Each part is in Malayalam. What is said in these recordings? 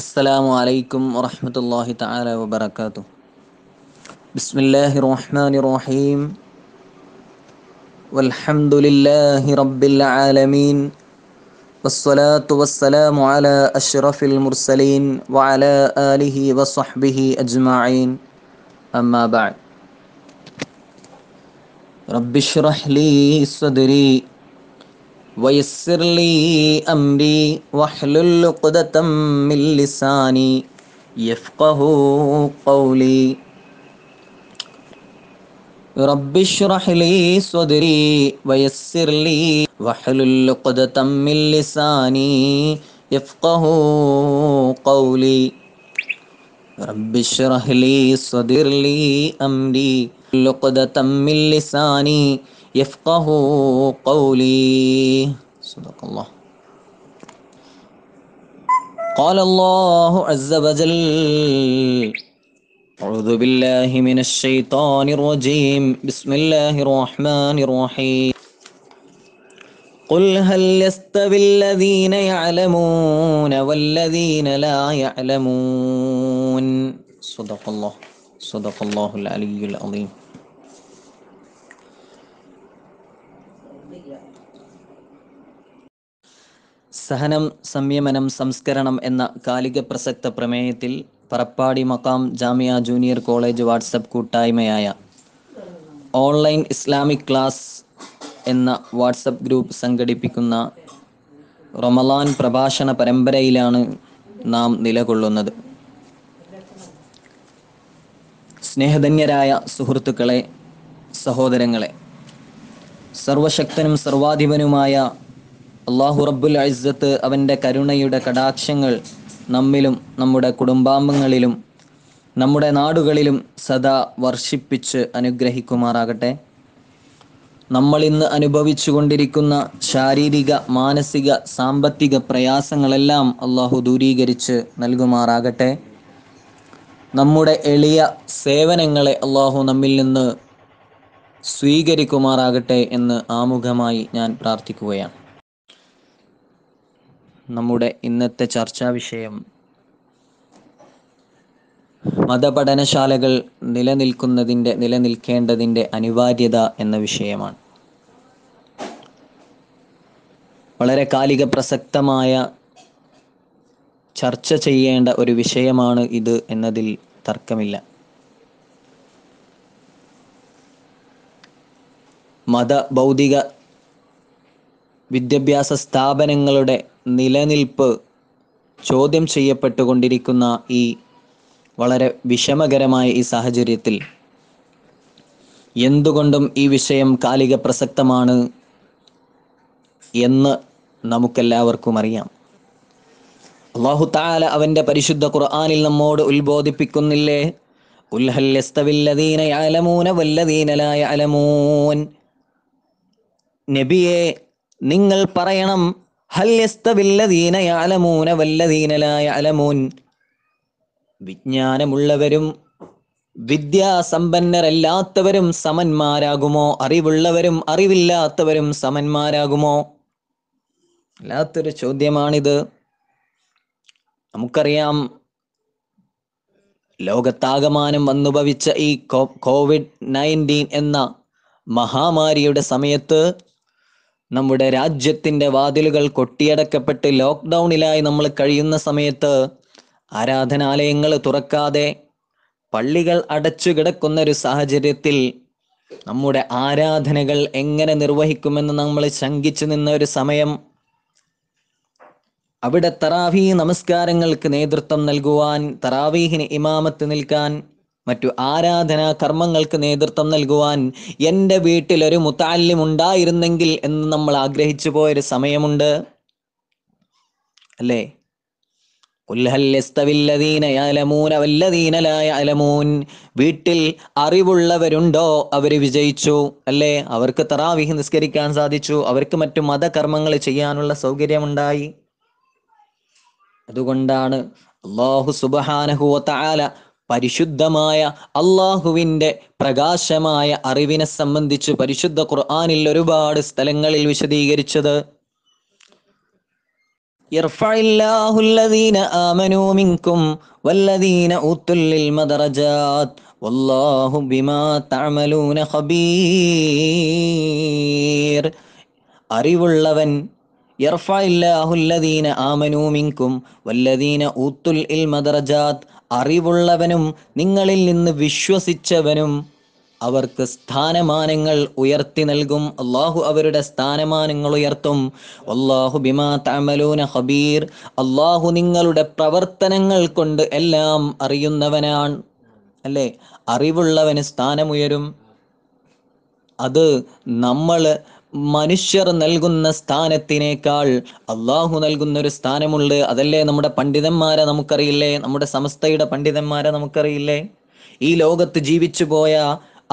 السلام عليكم ورحمة الله تعالى وبركاته بسم الله الرحمن الرحيم والحمد لله رب العالمين والصلاة والسلام على أشرف المرسلين وعلى آله وصحبه أجمعين أما بعد رب اشرح لي صدري ويسر لي أمري واحلل عقدة من لساني يفقه قولي رب اشرح لي صدري ويسر لي واحلل عقدة من لساني يفقه قولي رب اشرح لي صدر لي أمري عقدة من لساني يفقه قولي صدق الله قال الله عز وجل أعوذ بالله من الشيطان الرجيم بسم الله الرحمن الرحيم قل هل يستوي الذين يعلمون والذين لا يعلمون صدق الله صدق الله العلي العظيم സഹനം സംയമനം സംസ്കരണം എന്ന കാലിക പ്രസക്ത പ്രമേയത്തിൽ Parappadi Makkam Jamia junior college WhatsApp കൂട്ടായ്മയായ ഓൺലൈൻ ഇസ്ലാമിക് ക്ലാസ് എന്ന വാട്സപ്പ് ഗ്രൂപ്പ് സംഘടിപ്പിക്കുന്ന റമളാൻ പ്രഭാഷണ പരമ്പരയിലാണ് നാം നിലകൊള്ളുന്നത് സ്നേഹധന്യരായ സുഹൃത്തുക്കളെ സഹോദരങ്ങളെ സർവശക്തനും സർവാധിപനുമായ അള്ളാഹു റബ്ബുൽ അഴ്സത്ത് അവൻ്റെ കരുണയുടെ കടാക്ഷങ്ങൾ നമ്മിലും നമ്മുടെ കുടുംബാംഗങ്ങളിലും നമ്മുടെ നാടുകളിലും സദാ വർഷിപ്പിച്ച് അനുഗ്രഹിക്കുമാറാകട്ടെ നമ്മൾ ഇന്ന് അനുഭവിച്ചു കൊണ്ടിരിക്കുന്ന ശാരീരിക മാനസിക സാമ്പത്തിക പ്രയാസങ്ങളെല്ലാം അള്ളാഹു ദൂരീകരിച്ച് നൽകുമാറാകട്ടെ നമ്മുടെ എളിയ സേവനങ്ങളെ അള്ളാഹു നമ്മിൽ നിന്ന് സ്വീകരിക്കുമാറാകട്ടെ എന്ന് ആമുഖമായി ഞാൻ പ്രാർത്ഥിക്കുകയാണ് നമ്മുടെ ഇന്നത്തെ ചർച്ചാ വിഷയം മതപഠനശാലകൾ നിലനിൽക്കുന്നതിൻ്റെ നിലനിൽക്കേണ്ടതിൻ്റെ അനിവാര്യത എന്ന വിഷയമാണ് വളരെ കാലിക പ്രസക്തമായ ചർച്ച ചെയ്യേണ്ട ഒരു വിഷയമാണ് ഇത് എന്നതിൽ തർക്കമില്ല മത ഭൗതിക വിദ്യാഭ്യാസ സ്ഥാപനങ്ങളുടെ നിലനിൽപ്പ് ചോദ്യം ചെയ്യപ്പെട്ടുകൊണ്ടിരിക്കുന്ന ഈ വളരെ വിഷമകരമായ ഈ സാഹചര്യത്തിൽ എന്തുകൊണ്ടും ഈ വിഷയം കാലിക പ്രസക്തമാണ് എന്ന് നമുക്കെല്ലാവർക്കും അറിയാം അള്ളാഹു താല അവൻ്റെ പരിശുദ്ധ ഖുർആാനിൽ നമ്മോട് ഉത്ബോധിപ്പിക്കുന്നില്ലേ നബിയെ നിങ്ങൾ പറയണം വിജ്ഞാനമുള്ളവരും വിദ്യാസമ്പന്നരല്ലാത്തവരും സമന്മാരാകുമോ അറിവുള്ളവരും അറിവില്ലാത്തവരും സമന്മാരാകുമോ അല്ലാത്തൊരു ചോദ്യമാണിത് നമുക്കറിയാം ലോകത്താകമാനം വന്നുഭവിച്ച ഈ കോവിഡ് നയൻറ്റീൻ എന്ന മഹാമാരിയുടെ സമയത്ത് നമ്മുടെ രാജ്യത്തിന്റെ വാതിലുകൾ കൊട്ടിയടക്കപ്പെട്ട് ലോക്ക്ഡൗണിലായി നമ്മൾ കഴിയുന്ന സമയത്ത് ആരാധനാലയങ്ങൾ തുറക്കാതെ പള്ളികൾ അടച്ചു കിടക്കുന്ന ഒരു സാഹചര്യത്തിൽ നമ്മുടെ ആരാധനകൾ എങ്ങനെ നിർവഹിക്കുമെന്ന് നമ്മൾ ശങ്കിച്ചു നിന്ന ഒരു സമയം അവിടെ തറാവീഹ് നമസ്കാരങ്ങൾക്ക് നേതൃത്വം നൽകുവാൻ തറാവീഹിന് ഇമാമത്ത് നിൽക്കാൻ മറ്റു ആരാധനാ കർമ്മങ്ങൾക്ക് നേതൃത്വം നൽകുവാൻ എൻ്റെ വീട്ടിലൊരു മുത്താലിം ഉണ്ടായിരുന്നെങ്കിൽ എന്ന് നമ്മൾ ആഗ്രഹിച്ചു പോയൊരു സമയമുണ്ട് അല്ലേ വീട്ടിൽ അറിവുള്ളവരുണ്ടോ അവര് വിജയിച്ചു അല്ലേ അവർക്ക് തറാവിഹ് നിസ്കരിക്കാൻ സാധിച്ചു അവർക്ക് മറ്റു മതകർമ്മങ്ങൾ ചെയ്യാനുള്ള സൗകര്യമുണ്ടായി അതുകൊണ്ടാണ് അള്ളാഹു സുബഹാനഹുവ താല പരിശുദ്ധമായ അള്ളാഹുവിൻ്റെ പ്രകാശമായ അറിവിനെ സംബന്ധിച്ച് പരിശുദ്ധ ഖുർആാനിൽ ഒരുപാട് സ്ഥലങ്ങളിൽ വിശദീകരിച്ചത് അറിവുള്ളവൻ യർഫ ഇല്ലാഹുല്ലദീന ആമനൂമിങ്കും വല്ലദീന ഊത്തുൽ ഇൽ മദറജാത്ത് അറിവുള്ളവനും നിങ്ങളിൽ നിന്ന് വിശ്വസിച്ചവനും അവർക്ക് സ്ഥാനമാനങ്ങൾ ഉയർത്തി നൽകും അള്ളാഹു അവരുടെ സ്ഥാനമാനങ്ങൾ ഉയർത്തും അള്ളാഹു ബിമാ തമലൂന ഹബീർ അള്ളാഹു നിങ്ങളുടെ പ്രവർത്തനങ്ങൾ കൊണ്ട് എല്ലാം അറിയുന്നവനാണ് അല്ലേ അറിവുള്ളവന് സ്ഥാനമുയരും അത് നമ്മൾ മനുഷ്യർ നൽകുന്ന സ്ഥാനത്തിനേക്കാൾ അള്ളാഹു നൽകുന്ന ഒരു സ്ഥാനമുണ്ട് അതല്ലേ നമ്മുടെ പണ്ഡിതന്മാരെ നമുക്കറിയില്ലേ നമ്മുടെ സമസ്തയുടെ പണ്ഡിതന്മാരെ നമുക്കറിയില്ലേ ഈ ലോകത്ത് ജീവിച്ചു പോയ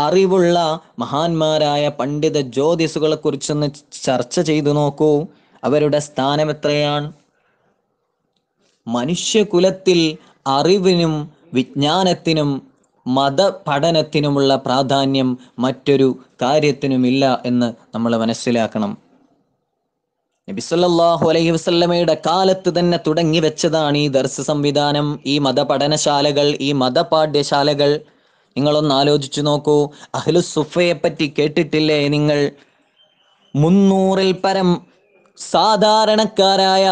അറിവുള്ള മഹാന്മാരായ പണ്ഡിത ജ്യോതിസുകളെ കുറിച്ചൊന്ന് ചർച്ച ചെയ്തു നോക്കൂ അവരുടെ സ്ഥാനം എത്രയാണ് മനുഷ്യകുലത്തിൽ അറിവിനും വിജ്ഞാനത്തിനും മതപഠനത്തിനുമുള്ള പ്രാധാന്യം മറ്റൊരു കാര്യത്തിനുമില്ല എന്ന് നമ്മൾ മനസ്സിലാക്കണം നബിസ്വല്ലാഹു അലൈഹി വസ്ലമയുടെ കാലത്ത് തന്നെ തുടങ്ങി വെച്ചതാണ് ഈ ദർശ സംവിധാനം ഈ മതപഠനശാലകൾ ഈ മതപാഠ്യശാലകൾ നിങ്ങളൊന്ന് ആലോചിച്ചു നോക്കൂ അഹ്ലു സുഫയെ പറ്റി കേട്ടിട്ടില്ലേ നിങ്ങൾ മുന്നൂറിൽ പരം സാധാരണക്കാരായ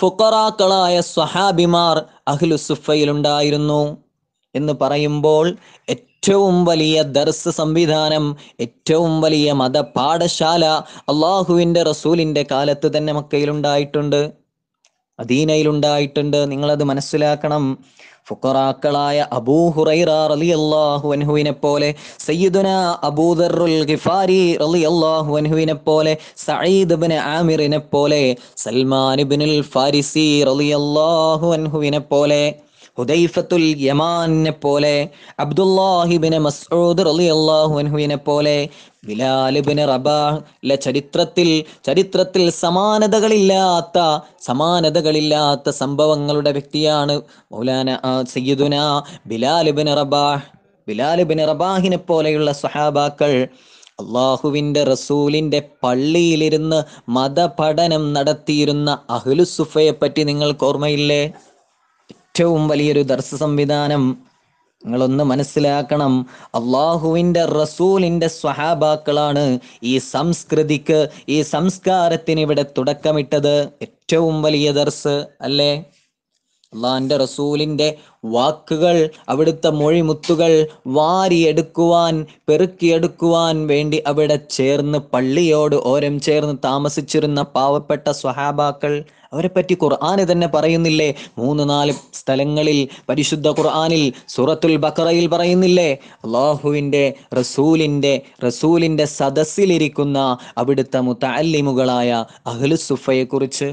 ഫുക്കറാക്കളായ സ്വഹാബിമാർ അഹ്ലു ഉണ്ടായിരുന്നു എന്ന് പറയുമ്പോൾ ഏറ്റവും വലിയ ദർസ് സംവിധാനം ഏറ്റവും വലിയ മത പാഠശാല അള്ളാഹുവിൻ്റെ റസൂലിൻ്റെ കാലത്ത് തന്നെ മക്കയിലുണ്ടായിട്ടുണ്ട് അദീനയിലുണ്ടായിട്ടുണ്ട് നിങ്ങളത് മനസ്സിലാക്കണം ഫുക്കറാക്കളായ അബൂ ഹുറൈറ അള്ളാഹു അൻഹുവിനെ പോലെ സയ്യിദുന അബൂദറുൽ ഗിഫാരി റലി അള്ളാഹു അൻഹുവിനെ പോലെ സയ്യിദ് ബിൻ ആമിറിനെ പോലെ സൽമാൻ ബിനുൽ ഫാരിസി റലി അള്ളാഹു അൻഹുവിനെ പോലെ ഹുദൈഫത്തുൽ യമാനെ പോലെ അബ്ദുല്ലാഹിബിനെ മസൂദ് അലി അള്ളാഹുവിനെ പോലെ ബിലാലിബിന് റബാഹിലെ ചരിത്രത്തിൽ ചരിത്രത്തിൽ സമാനതകളില്ലാത്ത സമാനതകളില്ലാത്ത സംഭവങ്ങളുടെ വ്യക്തിയാണ് മൗലാന സയ്യിദുന ബിലാലിബിന് റബാഹ് ബിലാലിബിന് റബാഹിനെ പോലെയുള്ള സഹാബാക്കൾ അള്ളാഹുവിൻ്റെ റസൂലിൻ്റെ പള്ളിയിലിരുന്ന് മതപഠനം നടത്തിയിരുന്ന അഹ്ലുസുഫയെ പറ്റി നിങ്ങൾക്ക് ഓർമ്മയില്ലേ ഏറ്റവും വലിയൊരു ദർശ സംവിധാനം നിങ്ങളൊന്ന് മനസ്സിലാക്കണം അള്ളാഹുവിൻ്റെ റസൂലിൻ്റെ സ്വഹാബാക്കളാണ് ഈ സംസ്കൃതിക്ക് ഈ സംസ്കാരത്തിന് ഇവിടെ തുടക്കമിട്ടത് ഏറ്റവും വലിയ ദർസ് അല്ലേ അള്ളാഹിൻ്റെ റസൂലിൻ്റെ വാക്കുകൾ അവിടുത്തെ മൊഴിമുത്തുകൾ വാരിയെടുക്കുവാൻ പെറുക്കിയെടുക്കുവാൻ വേണ്ടി അവിടെ ചേർന്ന് പള്ളിയോട് ഓരം ചേർന്ന് താമസിച്ചിരുന്ന പാവപ്പെട്ട സ്വഹാബാക്കൾ അവരെപ്പറ്റി ഖുർആന് തന്നെ പറയുന്നില്ലേ മൂന്ന് നാല് സ്ഥലങ്ങളിൽ പരിശുദ്ധ ഖുർആനിൽ സൂറത്തുൽ ബക്കറയിൽ പറയുന്നില്ലേ അള്ളാഹുവിൻ്റെ റസൂലിൻ്റെ റസൂലിൻ്റെ സദസ്സിലിരിക്കുന്ന അവിടുത്തെ മുത്തല്ലിമുകളായ അഹ്ലുസുഫയെക്കുറിച്ച്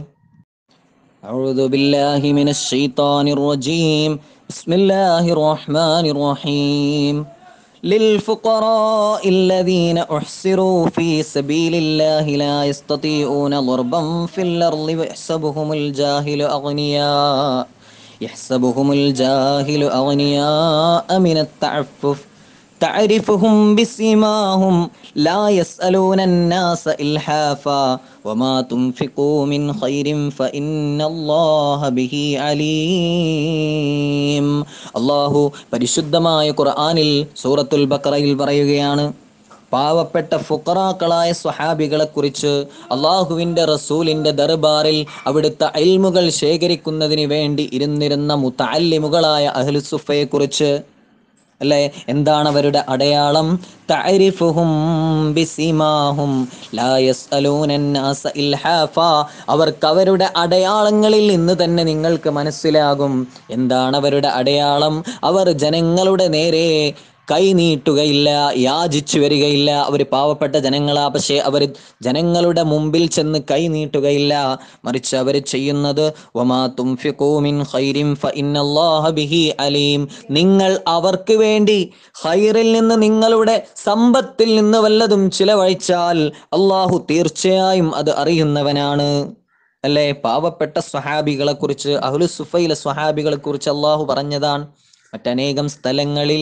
أعوذ بالله من الشيطان الرجيم بسم الله الرحمن الرحيم للفقراء الذين أحسروا في سبيل الله لا يستطيعون ضربا في الأرض ويحسبهم الجاهل أغنياء يحسبهم الجاهل أغنياء من التعفف تعرفهم بسماهم لا يسألون الناس إلحافا وما تنفقوا من خير فإن الله به عليم അള്ളാഹു പരിശുദ്ധമായ ഖുർആാനിൽ സൂറത്തുൽ البقرة പറയുകയാണ് പാവപ്പെട്ട ഫുക്കറാക്കളായ സ്വഹാബികളെ കുറിച്ച് അള്ളാഹുവിൻ്റെ റസൂലിൻ്റെ ദർബാറിൽ അവിടുത്തെ അയൽമുകൾ ശേഖരിക്കുന്നതിന് വേണ്ടി ഇരുന്നിരുന്ന മുത്തല്ലിമുകളായ അഹ്ലുസുഫയെക്കുറിച്ച് അല്ലെ എന്താണ് അവരുടെ അടയാളം അവർക്ക് അവരുടെ അടയാളങ്ങളിൽ നിന്ന് തന്നെ നിങ്ങൾക്ക് മനസ്സിലാകും എന്താണ് അവരുടെ അടയാളം അവർ ജനങ്ങളുടെ നേരെ കൈനീട്ടുകയില്ല യാചിച്ചു വരികയില്ല അവർ പാവപ്പെട്ട ജനങ്ങളാ പക്ഷേ അവർ ജനങ്ങളുടെ മുമ്പിൽ ചെന്ന് കൈ മറിച്ച് അവർ ചെയ്യുന്നത് അലീം നിങ്ങൾ അവർക്ക് വേണ്ടി ഹൈറിൽ നിന്ന് നിങ്ങളുടെ സമ്പത്തിൽ നിന്ന് വല്ലതും ചിലവഴിച്ചാൽ അള്ളാഹു തീർച്ചയായും അത് അറിയുന്നവനാണ് അല്ലേ പാവപ്പെട്ട സ്വഹാബികളെ കുറിച്ച് അഹുലു സുഫയിലെ സ്വഹാബികളെ കുറിച്ച് അള്ളാഹു പറഞ്ഞതാണ് മറ്റനേകം സ്ഥലങ്ങളിൽ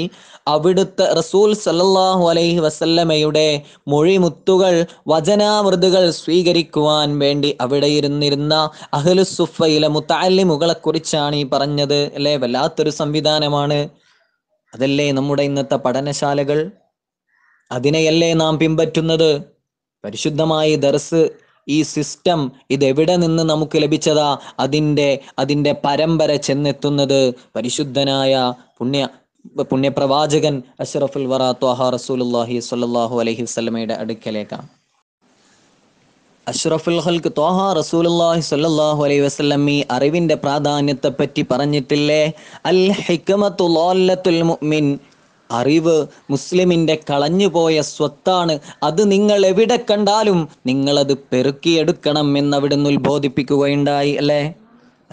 അവിടുത്തെ റസൂൽ സല്ലാഹു അലൈഹി വസല്ലമയുടെ മൊഴിമുത്തുകൾ വചനാമൃതുകൾ സ്വീകരിക്കുവാൻ വേണ്ടി അവിടെ ഇരുന്നിരുന്ന അഹലുസുഫയിലെ മുത്താലിമുകളെ കുറിച്ചാണ് ഈ പറഞ്ഞത് അല്ലേ വല്ലാത്തൊരു സംവിധാനമാണ് അതല്ലേ നമ്മുടെ ഇന്നത്തെ പഠനശാലകൾ അതിനെയല്ലേ നാം പിൻപറ്റുന്നത് പരിശുദ്ധമായി ദർസ് ഈ സിസ്റ്റം ഇതെവിടെ നിന്ന് നമുക്ക് ലഭിച്ചതാ അതിൻ്റെ അതിൻ്റെ പരമ്പര ചെന്നെത്തുന്നത് പരിശുദ്ധനായ പുണ്യ പുണ്യപ്രവാചകൻ അഷറഫുൽ വറ ത്വാഹ റസൂലുല്ലാഹി സ്വല്ലല്ലാഹു അലൈഹി വസല്ലമയുടെ അടുക്കലേക്കാണ് അഷ്റഫുൽ ഹൽക്ക് ത്വാഹ റസൂലുല്ലാഹി സ്വല്ലല്ലാഹു അലൈഹി വസ്ലം ഈ അറിവിന്റെ പ്രാധാന്യത്തെപ്പറ്റി പറഞ്ഞിട്ടില്ലേ അൽ ഹിക്മത്തു മുഅ്മിൻ അറിവ് മുസ്ലിമിൻ്റെ കളഞ്ഞുപോയ സ്വത്താണ് അത് നിങ്ങൾ എവിടെ കണ്ടാലും നിങ്ങളത് പെറുക്കിയെടുക്കണം എന്നവിടുന്ന് ഉത്ബോധിപ്പിക്കുകയുണ്ടായി അല്ലേ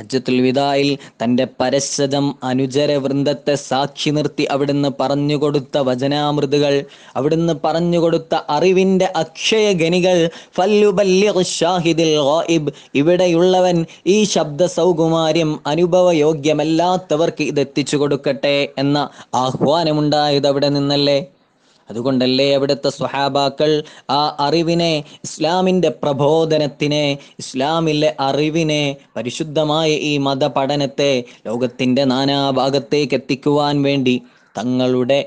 അജത്തുൽ വിദായിൽ തൻ്റെ പരശതം അനുചര വൃന്ദത്തെ സാക്ഷി നിർത്തി അവിടുന്ന് പറഞ്ഞുകൊടുത്ത വചനാമൃതുകൾ അവിടുന്ന് പറഞ്ഞുകൊടുത്ത അറിവിൻ്റെ അക്ഷയ ഗനികൾ ഷാഹിദിൽ ഇവിടെയുള്ളവൻ ഈ ശബ്ദ സൗകുമാര്യം അനുഭവയോഗ്യമല്ലാത്തവർക്ക് ഇത് എത്തിച്ചു കൊടുക്കട്ടെ എന്ന ആഹ്വാനമുണ്ടായത് അവിടെ നിന്നല്ലേ അതുകൊണ്ടല്ലേ അവിടുത്തെ സ്വഹാബാക്കൾ ആ അറിവിനെ ഇസ്ലാമിൻ്റെ പ്രബോധനത്തിനെ ഇസ്ലാമിലെ അറിവിനെ പരിശുദ്ധമായ ഈ മതപഠനത്തെ ലോകത്തിൻ്റെ നാനാഭാഗത്തേക്ക് എത്തിക്കുവാൻ വേണ്ടി തങ്ങളുടെ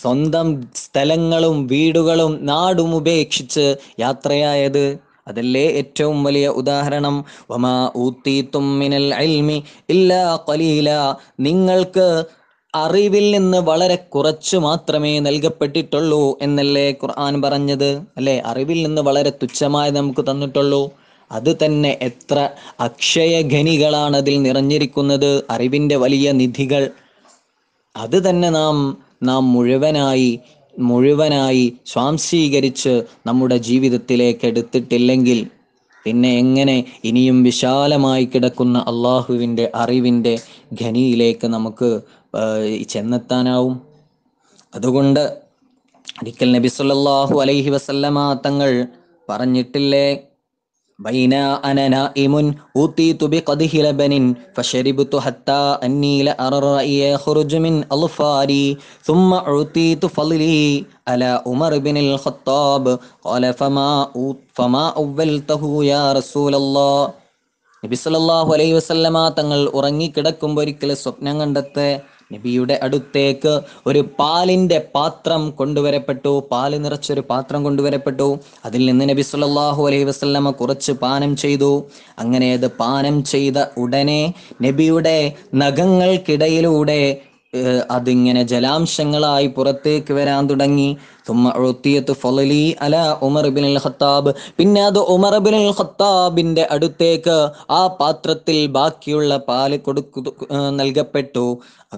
സ്വന്തം സ്ഥലങ്ങളും വീടുകളും നാടും ഉപേക്ഷിച്ച് യാത്രയായത് അതല്ലേ ഏറ്റവും വലിയ ഉദാഹരണം വമാ ഊത്തി മിനൽ ഇൽമി ഇല്ലാ കലീല നിങ്ങൾക്ക് അറിവിൽ നിന്ന് വളരെ കുറച്ചു മാത്രമേ നൽകപ്പെട്ടിട്ടുള്ളൂ എന്നല്ലേ ഖുർആൻ പറഞ്ഞത് അല്ലേ അറിവിൽ നിന്ന് വളരെ തുച്ഛമായി നമുക്ക് തന്നിട്ടുള്ളൂ അത് തന്നെ എത്ര അക്ഷയ ഖനികളാണ് അതിൽ നിറഞ്ഞിരിക്കുന്നത് അറിവിൻ്റെ വലിയ നിധികൾ അത് തന്നെ നാം നാം മുഴുവനായി മുഴുവനായി സ്വാംശീകരിച്ച് നമ്മുടെ ജീവിതത്തിലേക്ക് എടുത്തിട്ടില്ലെങ്കിൽ പിന്നെ എങ്ങനെ ഇനിയും വിശാലമായി കിടക്കുന്ന അള്ളാഹുവിൻ്റെ അറിവിൻ്റെ ഖനിയിലേക്ക് നമുക്ക് ചെന്നെത്താനാവും അതുകൊണ്ട് ഒരിക്കൽ നബി സല്ലാഹു അലൈഹി വസല്ലമ തങ്ങൾ പറഞ്ഞിട്ടില്ലേ ബൈന ഹത്താ മിൻ അൽഫാരി അല ഉമർ ഖത്താബ് ഖാല ഫമാ ഫമാ യാ നബി സല്ലല്ലാഹു അലൈഹി വസല്ലമ തങ്ങൾ ഉറങ്ങി കിടക്കുമ്പോൾ സ്വപ്നം കണ്ടെത്തേ നബിയുടെ അടുത്തേക്ക് ഒരു പാലിൻ്റെ പാത്രം കൊണ്ടുവരപ്പെട്ടു പാല് നിറച്ചൊരു പാത്രം കൊണ്ടുവരപ്പെട്ടു അതിൽ നിന്ന് നബി സുല്ലാഹു അലൈഹി വസ്ലമ കുറച്ച് പാനം ചെയ്തു അങ്ങനെ അത് പാനം ചെയ്ത ഉടനെ നബിയുടെ നഖങ്ങൾക്കിടയിലൂടെ അതിങ്ങനെ ജലാംശങ്ങളായി പുറത്തേക്ക് വരാൻ തുടങ്ങി പിന്നെ അത് ഉമർബിൻ ഖത്താബിന്റെ അടുത്തേക്ക് ആ പാത്രത്തിൽ ബാക്കിയുള്ള പാല് കൊടുക്കു നൽകപ്പെട്ടു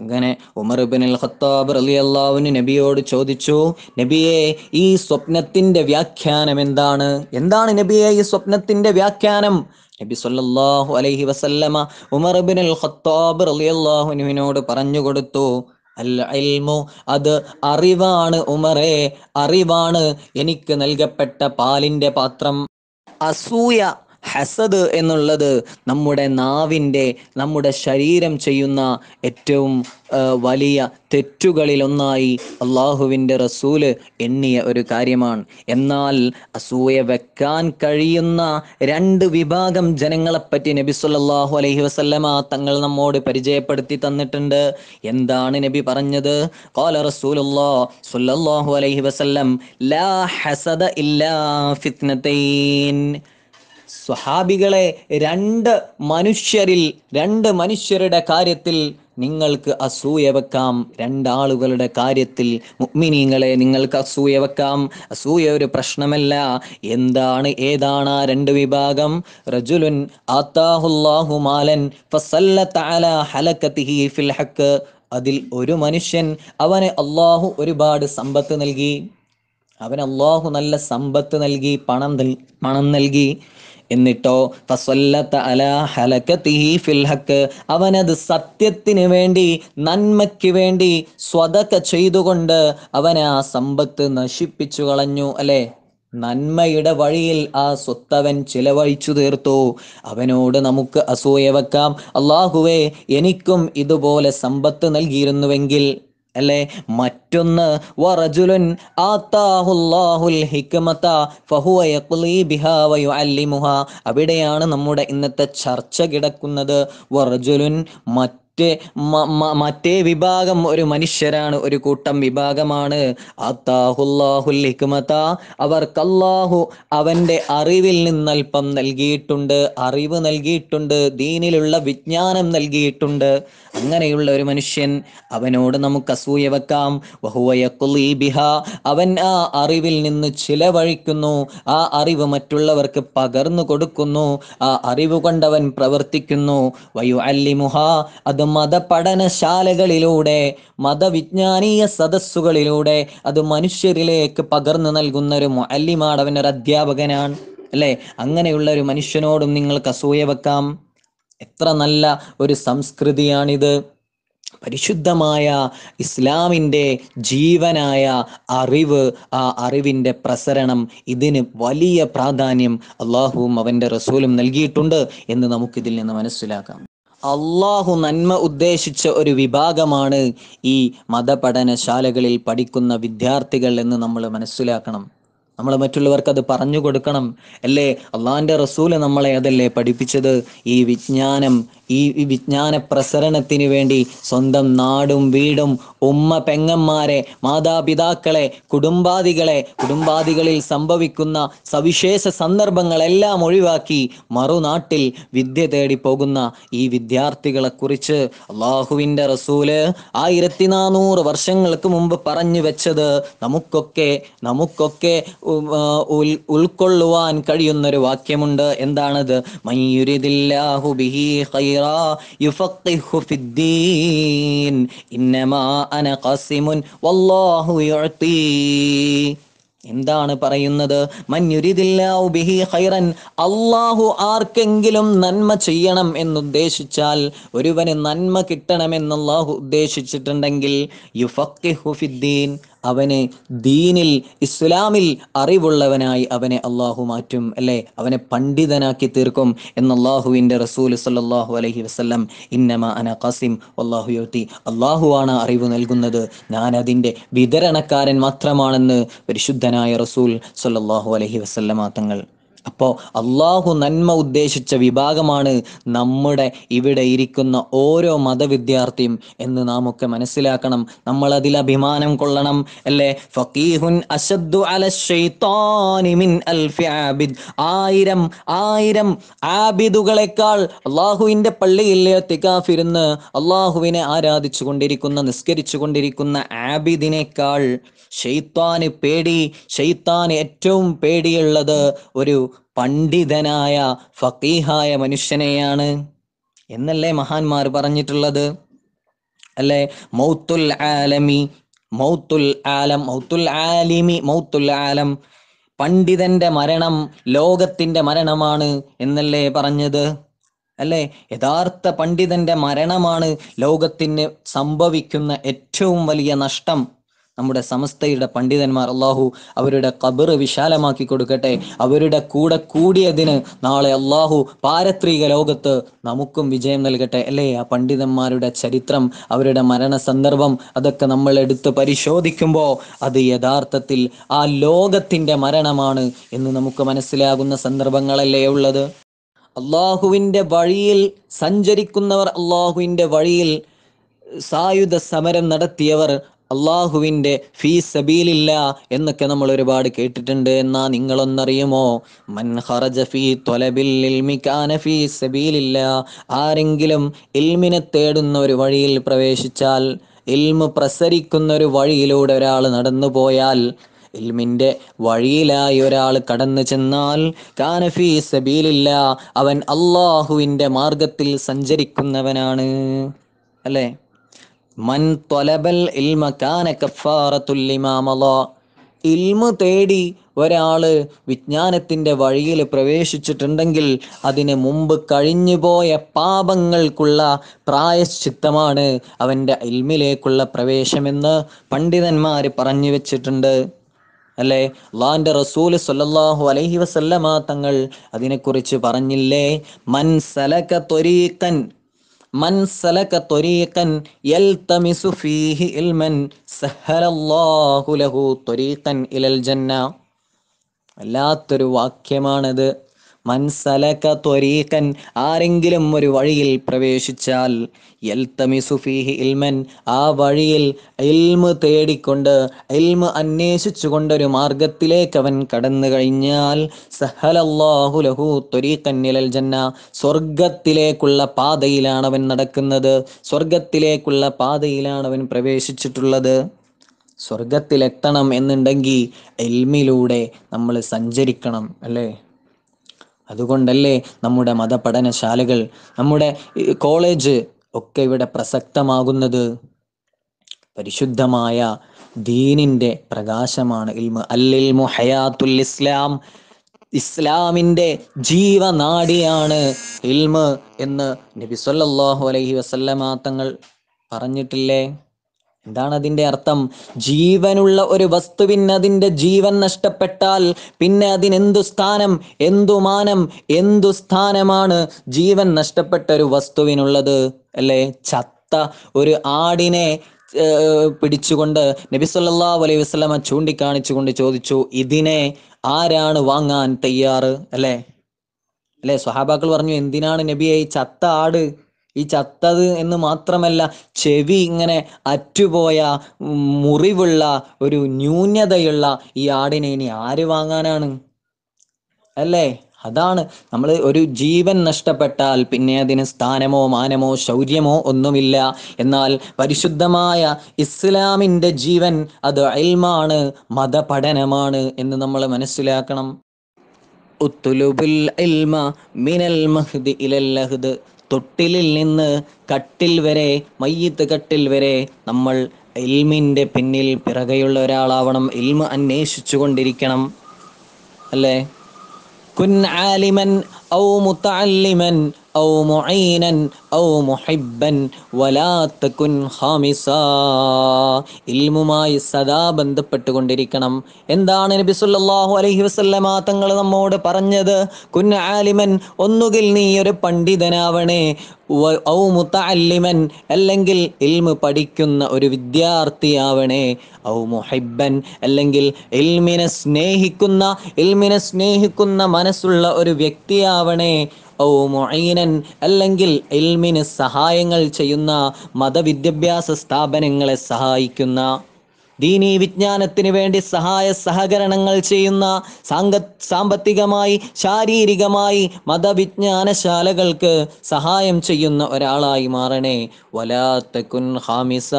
അങ്ങനെ ഉമർബിൻ ഖത്താബ് അലി അള്ളാവിന് നബിയോട് ചോദിച്ചു നബിയെ ഈ സ്വപ്നത്തിന്റെ വ്യാഖ്യാനം എന്താണ് എന്താണ് നബിയെ ഈ സ്വപ്നത്തിന്റെ വ്യാഖ്യാനം നബി സല്ലല്ലാഹു അലൈഹി വസല്ലമ ഉമർബിൻ ഖത്താബ് റളിയല്ലാഹു അൻഹുവിനോട് പറഞ്ഞു കൊടുത്തു അത് അറിവാണ് ഉമറെ അറിവാണ് എനിക്ക് നൽകപ്പെട്ട പാലിന്റെ പാത്രം അസൂയ ഹസദ് എന്നുള്ളത് നമ്മുടെ നാവിൻ്റെ നമ്മുടെ ശരീരം ചെയ്യുന്ന ഏറ്റവും വലിയ തെറ്റുകളിലൊന്നായി അള്ളാഹുവിൻ്റെ റസൂല് എണ്ണിയ ഒരു കാര്യമാണ് എന്നാൽ അസൂയ വെക്കാൻ കഴിയുന്ന രണ്ട് വിഭാഗം ജനങ്ങളെപ്പറ്റി നബി സുല്ലാഹു അലൈഹി വസല്ലമ തങ്ങൾ നമ്മോട് പരിചയപ്പെടുത്തി തന്നിട്ടുണ്ട് എന്താണ് നബി പറഞ്ഞത് കോല റസൂലുല്ലാ സുല്ലാഹു അലൈഹി വസല്ലം ലാ ഹസദ ഇല്ലാ ഫിത്നത്തൈൻ സ്വഹാബികളെ രണ്ട് മനുഷ്യരിൽ രണ്ട് മനുഷ്യരുടെ കാര്യത്തിൽ നിങ്ങൾക്ക് അസൂയ വെക്കാം രണ്ടാളുകളുടെ കാര്യത്തിൽ മുഗ്മിനീങ്ങളെ നിങ്ങൾക്ക് അസൂയ വെക്കാം അസൂയ ഒരു പ്രശ്നമല്ല എന്താണ് ഏതാണ് ആ രണ്ട് വിഭാഗം റജുലുൻ ആത്താഹുല്ലാഹു മാലൻ ഫിൽ ഹക്ക് അതിൽ ഒരു മനുഷ്യൻ അവനെ അള്ളാഹു ഒരുപാട് സമ്പത്ത് നൽകി അവൻ അള്ളാഹു നല്ല സമ്പത്ത് നൽകി പണം പണം നൽകി എന്നിട്ടോ അല ഫിൽ ഹക്ക് അവനത് സത്യത്തിന് വേണ്ടി നന്മയ്ക്ക് വേണ്ടി സ്വതക ചെയ്തുകൊണ്ട് അവൻ ആ സമ്പത്ത് നശിപ്പിച്ചു കളഞ്ഞു അല്ലേ നന്മയുടെ വഴിയിൽ ആ സ്വത്തവൻ ചിലവഴിച്ചു തീർത്തു അവനോട് നമുക്ക് അസൂയ വെക്കാം അള്ളാഹുവേ എനിക്കും ഇതുപോലെ സമ്പത്ത് നൽകിയിരുന്നുവെങ്കിൽ അല്ലേ മറ്റൊന്ന് വറജുലുൻ ഹിക്മത ഫഹുവ ബിഹാ അവിടെയാണ് നമ്മുടെ ഇന്നത്തെ ചർച്ച കിടക്കുന്നത് വറജുലുൻ മറ്റ് മറ്റേ മറ്റേ വിഭാഗം ഒരു മനുഷ്യരാണ് ഒരു കൂട്ടം വിഭാഗമാണ് അവർക്കല്ലാഹു അവന്റെ അറിവിൽ നിന്നൽപ്പം നൽകിയിട്ടുണ്ട് അറിവ് നൽകിയിട്ടുണ്ട് ദീനിലുള്ള വിജ്ഞാനം നൽകിയിട്ടുണ്ട് അങ്ങനെയുള്ള ഒരു മനുഷ്യൻ അവനോട് നമുക്ക് അസൂയ വെക്കാം ബിഹ അവൻ ആ അറിവിൽ നിന്ന് ചിലവഴിക്കുന്നു ആ അറിവ് മറ്റുള്ളവർക്ക് പകർന്നു കൊടുക്കുന്നു ആ അറിവ് കൊണ്ടവൻ പ്രവർത്തിക്കുന്നു വയു അല്ലിമുഹ അത് മതപഠനശാലകളിലൂടെ മതവിജ്ഞാനീയ സദസ്സുകളിലൂടെ അത് മനുഷ്യരിലേക്ക് പകർന്നു നൽകുന്ന ഒരു അല്ലിമാടവൻ ഒരു അധ്യാപകനാണ് അല്ലേ അങ്ങനെയുള്ള ഒരു മനുഷ്യനോടും നിങ്ങൾക്ക് അസൂയ വെക്കാം എത്ര നല്ല ഒരു സംസ്കൃതിയാണിത് പരിശുദ്ധമായ ഇസ്ലാമിൻ്റെ ജീവനായ അറിവ് ആ അറിവിൻ്റെ പ്രസരണം ഇതിന് വലിയ പ്രാധാന്യം അള്ളാഹുവും അവൻ്റെ റസൂലും നൽകിയിട്ടുണ്ട് എന്ന് നമുക്കിതിൽ നിന്ന് മനസ്സിലാക്കാം അള്ളാഹു നന്മ ഉദ്ദേശിച്ച ഒരു വിഭാഗമാണ് ഈ മതപഠനശാലകളിൽ പഠിക്കുന്ന വിദ്യാർത്ഥികൾ എന്ന് നമ്മൾ മനസ്സിലാക്കണം നമ്മൾ മറ്റുള്ളവർക്ക് അത് പറഞ്ഞു കൊടുക്കണം അല്ലേ അള്ളാഹിൻ്റെ റസൂല് നമ്മളെ അതല്ലേ പഠിപ്പിച്ചത് ഈ വിജ്ഞാനം ഈ വിജ്ഞാന പ്രസരണത്തിന് വേണ്ടി സ്വന്തം നാടും വീടും ഉമ്മ പെങ്ങന്മാരെ മാതാപിതാക്കളെ കുടുംബാദികളെ കുടുംബാദികളിൽ സംഭവിക്കുന്ന സവിശേഷ സന്ദർഭങ്ങളെല്ലാം ഒഴിവാക്കി മറുനാട്ടിൽ വിദ്യ തേടി പോകുന്ന ഈ വിദ്യാർത്ഥികളെ കുറിച്ച് അള്ളാഹുവിൻ്റെ റസൂല് ആയിരത്തി നാനൂറ് വർഷങ്ങൾക്ക് മുമ്പ് പറഞ്ഞു വെച്ചത് നമുക്കൊക്കെ നമുക്കൊക്കെ ഉൾക്കൊള്ളുവാൻ കഴിയുന്നൊരു വാക്യമുണ്ട് എന്താണത് മയ്യുരിദില്ലാഹു ബിഹി خيرا يفقهه في الدين إنما أنا قاسم والله يعطي എന്താണ് പറയുന്നത് മഞ്ഞുരിതില്ലാവുബിഹി ഖൈറൻ അള്ളാഹു ആർക്കെങ്കിലും നന്മ ചെയ്യണം എന്നുദ്ദേശിച്ചാൽ ഒരുവന് നന്മ കിട്ടണമെന്ന് അള്ളാഹു ഉദ്ദേശിച്ചിട്ടുണ്ടെങ്കിൽ യുഫക്കിഹുഫിദ്ദീൻ അവനെ ദീനിൽ ഇസ്ലാമിൽ അറിവുള്ളവനായി അവനെ അള്ളാഹു മാറ്റും അല്ലേ അവനെ പണ്ഡിതനാക്കി തീർക്കും എന്ന് അള്ളാഹുവിൻ്റെ റസൂൽ സല്ലാഹു അലഹി വസ്ലം ഇന്നമ അന ഖാസിം അള്ളാഹു യോത്തി അള്ളാഹുവാണ് അറിവ് നൽകുന്നത് ഞാൻ അതിൻ്റെ വിതരണക്കാരൻ മാത്രമാണെന്ന് പരിശുദ്ധനായ റസൂൽ സല്ലാഹു അലഹി വസ്ലമാ തങ്ങൾ അപ്പോൾ അള്ളാഹു നന്മ ഉദ്ദേശിച്ച വിഭാഗമാണ് നമ്മുടെ ഇവിടെ ഇരിക്കുന്ന ഓരോ മതവിദ്യാർത്ഥിയും എന്ന് നാം ഒക്കെ മനസ്സിലാക്കണം നമ്മൾ അതിൽ അഭിമാനം കൊള്ളണം അല്ലേ ഫക്കീഹുൻ അശദ്ദു മിൻ ആബിദ് ആയിരം ആയിരം ആബിദുകളെക്കാൾ അള്ളാഹുവിൻ്റെ പള്ളിയിൽ തികാഫിരുന്ന് അള്ളാഹുവിനെ ആരാധിച്ചു കൊണ്ടിരിക്കുന്ന നിസ്കരിച്ചു കൊണ്ടിരിക്കുന്ന ആബിദിനേക്കാൾ ഷെയ്ത്താന് പേടി ഷെയ്ത്താന് ഏറ്റവും പേടിയുള്ളത് ഒരു പണ്ഡിതനായ ഫക്കീഹായ മനുഷ്യനെയാണ് എന്നല്ലേ മഹാന്മാർ പറഞ്ഞിട്ടുള്ളത് അല്ലെ മൗത്തുൽ ആലമി മൗത്തുൽ ആലം മൗത്തുൽ ആലിമി മൗത്തുൽ ആലം പണ്ഡിതന്റെ മരണം ലോകത്തിന്റെ മരണമാണ് എന്നല്ലേ പറഞ്ഞത് അല്ലെ യഥാർത്ഥ പണ്ഡിതന്റെ മരണമാണ് ലോകത്തിന് സംഭവിക്കുന്ന ഏറ്റവും വലിയ നഷ്ടം നമ്മുടെ സമസ്തയുടെ പണ്ഡിതന്മാർ അള്ളാഹു അവരുടെ കബർ വിശാലമാക്കി കൊടുക്കട്ടെ അവരുടെ കൂടെ കൂടിയതിന് നാളെ അള്ളാഹു പാരത്രിക ലോകത്ത് നമുക്കും വിജയം നൽകട്ടെ അല്ലേ ആ പണ്ഡിതന്മാരുടെ ചരിത്രം അവരുടെ മരണ സന്ദർഭം അതൊക്കെ നമ്മൾ എടുത്ത് പരിശോധിക്കുമ്പോൾ അത് യഥാർത്ഥത്തിൽ ആ ലോകത്തിൻ്റെ മരണമാണ് എന്ന് നമുക്ക് മനസ്സിലാകുന്ന സന്ദർഭങ്ങളല്ലേ ഉള്ളത് അള്ളാഹുവിൻ്റെ വഴിയിൽ സഞ്ചരിക്കുന്നവർ അള്ളാഹുവിൻ്റെ വഴിയിൽ സായുധ സമരം നടത്തിയവർ അള്ളാഹുവിൻ്റെ ഫീ സബീലില്ല എന്നൊക്കെ നമ്മൾ ഒരുപാട് കേട്ടിട്ടുണ്ട് എന്നാ നിങ്ങളൊന്നറിയുമോ മൻ ഹറജ ഫീ ത്വലബിൽ ഫീ സബീലില്ല ആരെങ്കിലും ഇൽമിനെ തേടുന്ന ഒരു വഴിയിൽ പ്രവേശിച്ചാൽ ഇൽമ് പ്രസരിക്കുന്ന ഒരു വഴിയിലൂടെ ഒരാൾ നടന്നു പോയാൽ ഇൽമിൻ്റെ വഴിയിലായി ഒരാൾ കടന്നു ചെന്നാൽ കാനഫി സബീലില്ല അവൻ അള്ളാഹുവിൻ്റെ മാർഗത്തിൽ സഞ്ചരിക്കുന്നവനാണ് അല്ലേ മൻ തൊലബൽ ഇൽമ തേടി ഒരാൾ വിജ്ഞാനത്തിൻ്റെ വഴിയിൽ പ്രവേശിച്ചിട്ടുണ്ടെങ്കിൽ അതിന് മുമ്പ് കഴിഞ്ഞുപോയ പാപങ്ങൾക്കുള്ള പ്രായശ്ചിത്തമാണ് അവൻ്റെ ഇൽമിലേക്കുള്ള പ്രവേശമെന്ന് പണ്ഡിതന്മാർ പറഞ്ഞു വെച്ചിട്ടുണ്ട് അല്ലേ അള്ളാഹിൻ്റെ റസൂൽ സല്ലല്ലാഹു അലൈഹി വസല്ലമ തങ്ങൾ അതിനെക്കുറിച്ച് പറഞ്ഞില്ലേ മൻ സലക ത്വരീഖൻ മൻ സലക യൽതമിസു ഫീഹി ഇൽമൻ സഹലല്ലാഹു ലഹു ഇലൽ ജന്ന വാക്യമാണത് മൻസലക ത്വരീഖൻ ആരെങ്കിലും ഒരു വഴിയിൽ പ്രവേശിച്ചാൽ ഫീഹി ഇൽമൻ ആ വഴിയിൽ ഇൽമ് തേടിക്കൊണ്ട് ഇൽമ് അന്വേഷിച്ചുകൊണ്ട് ഒരു മാർഗത്തിലേക്ക് അവൻ കടന്നു കഴിഞ്ഞാൽ സഹലല്ലാഹു ലഹു ത്വരീഖൻ നിലൽ ജന്ന സ്വർഗത്തിലേക്കുള്ള പാതയിലാണ് അവൻ നടക്കുന്നത് സ്വർഗത്തിലേക്കുള്ള പാതയിലാണ് അവൻ പ്രവേശിച്ചിട്ടുള്ളത് സ്വർഗത്തിലെത്തണം എന്നുണ്ടെങ്കിൽ എൽമിലൂടെ നമ്മൾ സഞ്ചരിക്കണം അല്ലേ അതുകൊണ്ടല്ലേ നമ്മുടെ മതപഠനശാലകൾ നമ്മുടെ കോളേജ് ഒക്കെ ഇവിടെ പ്രസക്തമാകുന്നത് പരിശുദ്ധമായ ദീനിന്റെ പ്രകാശമാണ് ഇൽമ അല്ലിൽമു ഹയാത്തുൽ ഇസ്ലാം ഇസ്ലാമിന്റെ ജീവനാടിയാണ് ഇൽമ് എന്ന് നബി സല്ലല്ലാഹു അലൈഹി വസല്ലമ തങ്ങൾ പറഞ്ഞിട്ടില്ലേ എന്താണ് അതിന്റെ അർത്ഥം ജീവനുള്ള ഒരു വസ്തുവിന് അതിന്റെ ജീവൻ നഷ്ടപ്പെട്ടാൽ പിന്നെ അതിനെന്തു സ്ഥാനം എന്തു മാനം എന്തു സ്ഥാനമാണ് ജീവൻ നഷ്ടപ്പെട്ട ഒരു വസ്തുവിനുള്ളത് അല്ലേ ചത്ത ഒരു ആടിനെ പിടിച്ചുകൊണ്ട് നബി സല്ലല്ലാഹു അലൈഹി വസ്ലമ ചൂണ്ടിക്കാണിച്ചുകൊണ്ട് ചോദിച്ചു ഇതിനെ ആരാണ് വാങ്ങാൻ തയ്യാറ് അല്ലേ അല്ലേ സ്വഹാബാക്കൾ പറഞ്ഞു എന്തിനാണ് നബിയെ ചത്ത ആട് ഈ ചത്തത് എന്ന് മാത്രമല്ല ചെവി ഇങ്ങനെ അറ്റുപോയ മുറിവുള്ള ഒരു ന്യൂനതയുള്ള ഈ ആടിനെ ഇനി ആര് വാങ്ങാനാണ് അല്ലേ അതാണ് നമ്മൾ ഒരു ജീവൻ നഷ്ടപ്പെട്ടാൽ പിന്നെ അതിന് സ്ഥാനമോ മാനമോ ശൗര്യമോ ഒന്നുമില്ല എന്നാൽ പരിശുദ്ധമായ ഇസ്ലാമിൻ്റെ ജീവൻ അത് അയൽമാണ് മതപഠനമാണ് എന്ന് നമ്മൾ മനസ്സിലാക്കണം ഉത്തുലുബുൽ മിനൽ മഹ്ദി ഇലല്ലഹ്ദ് തൊട്ടിലിൽ നിന്ന് കട്ടിൽ വരെ മയ്യത്ത് കട്ടിൽ വരെ നമ്മൾ ഇൽമിൻ്റെ പിന്നിൽ പിറകെയുള്ള ഒരാളാവണം ഇൽമ അന്വേഷിച്ചു കൊണ്ടിരിക്കണം അല്ലേ കുൻ ആലിമൻ ഔ മുത്തല്ലിമൻ ഔ മുഈനൻ ഔ മുഹിബ്ബൻ വലാ തകുൻ ഹാമിസ ഇൽമുമായി സദാ ബന്ധപ്പെട്ടുകൊണ്ടിരിക്കണം എന്താണ് നബി സല്ലല്ലാഹു അലൈഹി വസല്ലമ തങ്ങൾ നമ്മോട് പറഞ്ഞത് കുൻ ആലിമൻ ഒന്നുകിൽ നീ ഒരു പണ്ഡിതനാവണേ ഔ മുതഅല്ലിമൻ അല്ലെങ്കിൽ ഇൽമു പഠിക്കുന്ന ഒരു വിദ്യാർത്ഥിയാവണേ ഔ മുഹിബ്ബൻ അല്ലെങ്കിൽ ഇൽമിനെ സ്നേഹിക്കുന്ന ഇൽമിനെ സ്നേഹിക്കുന്ന മനസ്സുള്ള ഒരു വ്യക്തിയാവണേ ഔ അല്ലെങ്കിൽ ഇൽമിന് സഹായങ്ങൾ ചെയ്യുന്ന മതവിദ്യാഭ്യാസ സ്ഥാപനങ്ങളെ സഹായിക്കുന്ന ദീനീ വിജ്ഞാനത്തിന് വേണ്ടി സഹായ സഹകരണങ്ങൾ ചെയ്യുന്ന സാങ്ക സാമ്പത്തികമായി ശാരീരികമായി മതവിജ്ഞാനശാലകൾക്ക് സഹായം ചെയ്യുന്ന ഒരാളായി മാറണേ വലാത്തക്കുൻ ഹാമിസ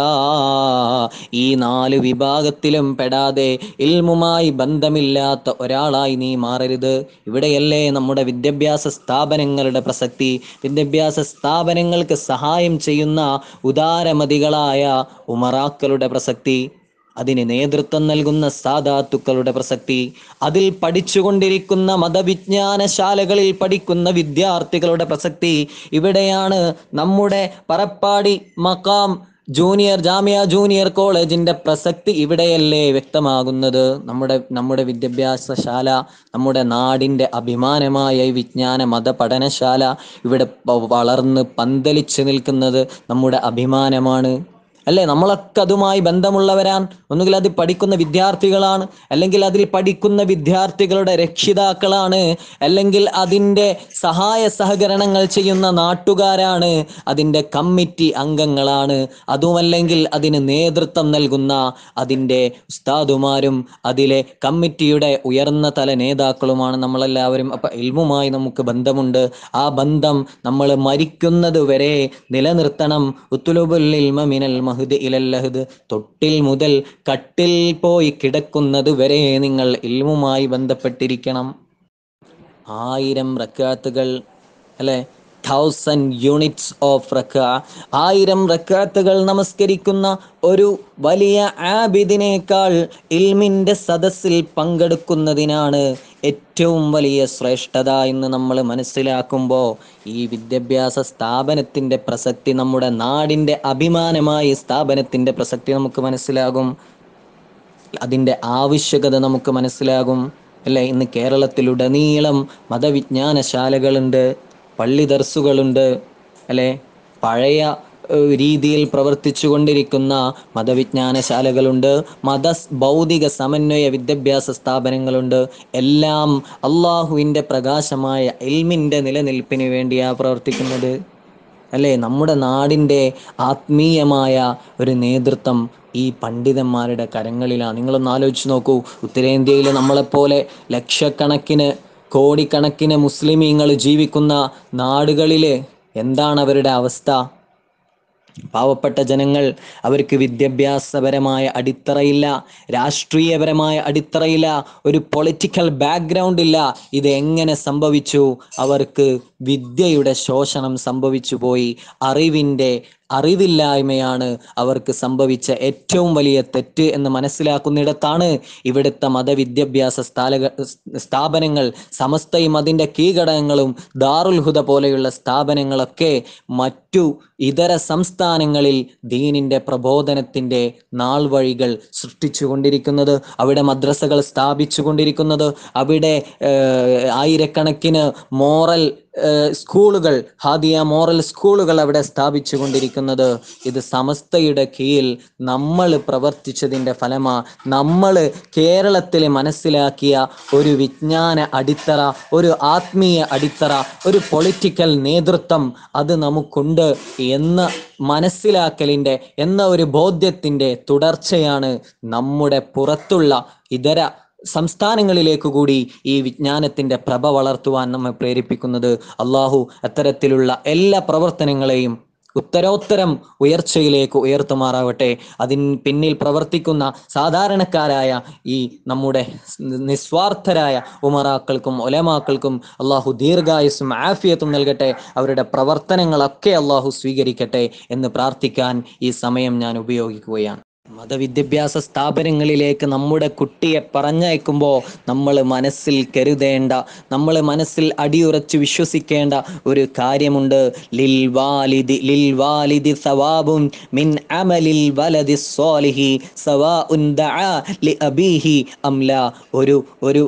ഈ നാല് വിഭാഗത്തിലും പെടാതെ ഇൽമുമായി ബന്ധമില്ലാത്ത ഒരാളായി നീ മാറരുത് ഇവിടെയല്ലേ നമ്മുടെ വിദ്യാഭ്യാസ സ്ഥാപനങ്ങളുടെ പ്രസക്തി വിദ്യാഭ്യാസ സ്ഥാപനങ്ങൾക്ക് സഹായം ചെയ്യുന്ന ഉദാരമതികളായ ഉമറാക്കളുടെ പ്രസക്തി അതിന് നേതൃത്വം നൽകുന്ന സാധാത്തുക്കളുടെ പ്രസക്തി അതിൽ പഠിച്ചുകൊണ്ടിരിക്കുന്ന മതവിജ്ഞാനശാലകളിൽ പഠിക്കുന്ന വിദ്യാർത്ഥികളുടെ പ്രസക്തി ഇവിടെയാണ് നമ്മുടെ പറപ്പാടി മക്കാം ജൂനിയർ ജാമ്യ ജൂനിയർ കോളേജിന്റെ പ്രസക്തി ഇവിടെയല്ലേ വ്യക്തമാകുന്നത് നമ്മുടെ നമ്മുടെ വിദ്യാഭ്യാസ ശാല നമ്മുടെ നാടിന്റെ അഭിമാനമായ വിജ്ഞാന മത പഠനശാല ഇവിടെ വളർന്ന് പന്തലിച്ച് നിൽക്കുന്നത് നമ്മുടെ അഭിമാനമാണ് അല്ലേ നമ്മളൊക്കെ അതുമായി ബന്ധമുള്ളവരാൻ ഒന്നുകിൽ അത് പഠിക്കുന്ന വിദ്യാർത്ഥികളാണ് അല്ലെങ്കിൽ അതിൽ പഠിക്കുന്ന വിദ്യാർത്ഥികളുടെ രക്ഷിതാക്കളാണ് അല്ലെങ്കിൽ അതിൻ്റെ സഹായ സഹകരണങ്ങൾ ചെയ്യുന്ന നാട്ടുകാരാണ് അതിൻ്റെ കമ്മിറ്റി അംഗങ്ങളാണ് അതുമല്ലെങ്കിൽ അതിന് നേതൃത്വം നൽകുന്ന അതിൻ്റെ ഉസ്താദുമാരും അതിലെ കമ്മിറ്റിയുടെ ഉയർന്ന തല നേതാക്കളുമാണ് നമ്മളെല്ലാവരും അപ്പം ഇൽമുമായി നമുക്ക് ബന്ധമുണ്ട് ആ ബന്ധം നമ്മൾ മരിക്കുന്നത് വരെ നിലനിർത്തണം ഉത്തുലുബുൽ ഇൽമ മിനൽ മഹ മഹുദ് ഇലല്ലഹുദ് തൊട്ടിൽ മുതൽ കട്ടിൽ പോയി കിടക്കുന്നത് വരെ നിങ്ങൾ ഇൽമുമായി ബന്ധപ്പെട്ടിരിക്കണം ആയിരം റക്കാത്തുകൾ അല്ലെ തൗസൻഡ് യൂണിറ്റ്സ് ഓഫ് റക്ക ആയിരം റക്കാത്തുകൾ നമസ്കരിക്കുന്ന ഒരു വലിയ ആബിദിനേക്കാൾ ഇൽമിൻ്റെ സദസ്സിൽ പങ്കെടുക്കുന്നതിനാണ് ഏറ്റവും വലിയ ശ്രേഷ്ഠത എന്ന് നമ്മൾ മനസ്സിലാക്കുമ്പോൾ ഈ വിദ്യാഭ്യാസ സ്ഥാപനത്തിൻ്റെ പ്രസക്തി നമ്മുടെ നാടിൻ്റെ അഭിമാനമായി സ്ഥാപനത്തിൻ്റെ പ്രസക്തി നമുക്ക് മനസ്സിലാകും അതിൻ്റെ ആവശ്യകത നമുക്ക് മനസ്സിലാകും അല്ലെ ഇന്ന് കേരളത്തിലുടനീളം മതവിജ്ഞാനശാലകളുണ്ട് പള്ളി ദർസുകളുണ്ട് അല്ലേ പഴയ രീതിയിൽ പ്രവർത്തിച്ചു കൊണ്ടിരിക്കുന്ന മതവിജ്ഞാനശാലകളുണ്ട് മത ഭൗതിക സമന്വയ വിദ്യാഭ്യാസ സ്ഥാപനങ്ങളുണ്ട് എല്ലാം അള്ളാഹുവിൻ്റെ പ്രകാശമായ എൽമിൻ്റെ നിലനിൽപ്പിന് വേണ്ടിയാണ് പ്രവർത്തിക്കുന്നത് അല്ലേ നമ്മുടെ നാടിൻ്റെ ആത്മീയമായ ഒരു നേതൃത്വം ഈ പണ്ഡിതന്മാരുടെ കരങ്ങളിലാണ് നിങ്ങളൊന്ന് ആലോചിച്ച് നോക്കൂ ഉത്തരേന്ത്യയിൽ നമ്മളെപ്പോലെ ലക്ഷക്കണക്കിന് കോടിക്കണക്കിന് മുസ്ലിമീങ്ങൾ ജീവിക്കുന്ന നാടുകളിലെ എന്താണ് അവരുടെ അവസ്ഥ പാവപ്പെട്ട ജനങ്ങൾ അവർക്ക് വിദ്യാഭ്യാസപരമായ അടിത്തറയില്ല രാഷ്ട്രീയപരമായ അടിത്തറയില്ല ഒരു പൊളിറ്റിക്കൽ ബാക്ക്ഗ്രൗണ്ട് ഇല്ല ഇത് എങ്ങനെ സംഭവിച്ചു അവർക്ക് വിദ്യയുടെ ശോഷണം സംഭവിച്ചുപോയി അറിവിൻ്റെ അറിവില്ലായ്മയാണ് അവർക്ക് സംഭവിച്ച ഏറ്റവും വലിയ തെറ്റ് എന്ന് മനസ്സിലാക്കുന്നിടത്താണ് ഇവിടുത്തെ മതവിദ്യാഭ്യാസ സ്ഥാലക സ്ഥാപനങ്ങൾ സമസ്തയും അതിൻ്റെ കീഘടകങ്ങളും ദാറുൽഹുദ പോലെയുള്ള സ്ഥാപനങ്ങളൊക്കെ മറ്റു ഇതര സംസ്ഥാനങ്ങളിൽ ദീനിൻ്റെ പ്രബോധനത്തിൻ്റെ നാൾ വഴികൾ സൃഷ്ടിച്ചുകൊണ്ടിരിക്കുന്നത് അവിടെ മദ്രസകൾ സ്ഥാപിച്ചു കൊണ്ടിരിക്കുന്നത് അവിടെ ആയിരക്കണക്കിന് മോറൽ സ്കൂളുകൾ ഹാദിയ മോറൽ സ്കൂളുകൾ അവിടെ സ്ഥാപിച്ചു കൊണ്ടിരിക്കുന്നത് ഇത് സമസ്തയുടെ കീഴിൽ നമ്മൾ പ്രവർത്തിച്ചതിൻ്റെ ഫലമാ നമ്മൾ കേരളത്തിൽ മനസ്സിലാക്കിയ ഒരു വിജ്ഞാന അടിത്തറ ഒരു ആത്മീയ അടിത്തറ ഒരു പൊളിറ്റിക്കൽ നേതൃത്വം അത് നമുക്കുണ്ട് എന്ന മനസ്സിലാക്കലിൻ്റെ എന്ന ഒരു ബോധ്യത്തിൻ്റെ തുടർച്ചയാണ് നമ്മുടെ പുറത്തുള്ള ഇതര സംസ്ഥാനങ്ങളിലേക്ക് കൂടി ഈ വിജ്ഞാനത്തിൻ്റെ പ്രഭ വളർത്തുവാൻ നമ്മെ പ്രേരിപ്പിക്കുന്നത് അള്ളാഹു അത്തരത്തിലുള്ള എല്ലാ പ്രവർത്തനങ്ങളെയും ഉത്തരോത്തരം ഉയർച്ചയിലേക്ക് ഉയർത്തുമാറാവട്ടെ അതിന് പിന്നിൽ പ്രവർത്തിക്കുന്ന സാധാരണക്കാരായ ഈ നമ്മുടെ നിസ്വാർത്ഥരായ ഉമറാക്കൾക്കും ഒലമാക്കൾക്കും അള്ളാഹു ദീർഘായുസും ആഫിയത്തും നൽകട്ടെ അവരുടെ പ്രവർത്തനങ്ങളൊക്കെ അള്ളാഹു സ്വീകരിക്കട്ടെ എന്ന് പ്രാർത്ഥിക്കാൻ ഈ സമയം ഞാൻ ഉപയോഗിക്കുകയാണ് മതവിദ്യാഭ്യാസ സ്ഥാപനങ്ങളിലേക്ക് നമ്മുടെ കുട്ടിയെ പറഞ്ഞയക്കുമ്പോൾ നമ്മൾ മനസ്സിൽ കരുതേണ്ട നമ്മൾ മനസ്സിൽ അടിയുറച്ച് വിശ്വസിക്കേണ്ട ഒരു കാര്യമുണ്ട് ലിൽ വാലിദി ലിൽ വാലിദി സവാബും മിൻ അമലിൽ വലദി സ്വാലിഹി സവാ ഉൻ ലി അബീഹി അംല ഒരു ഒരു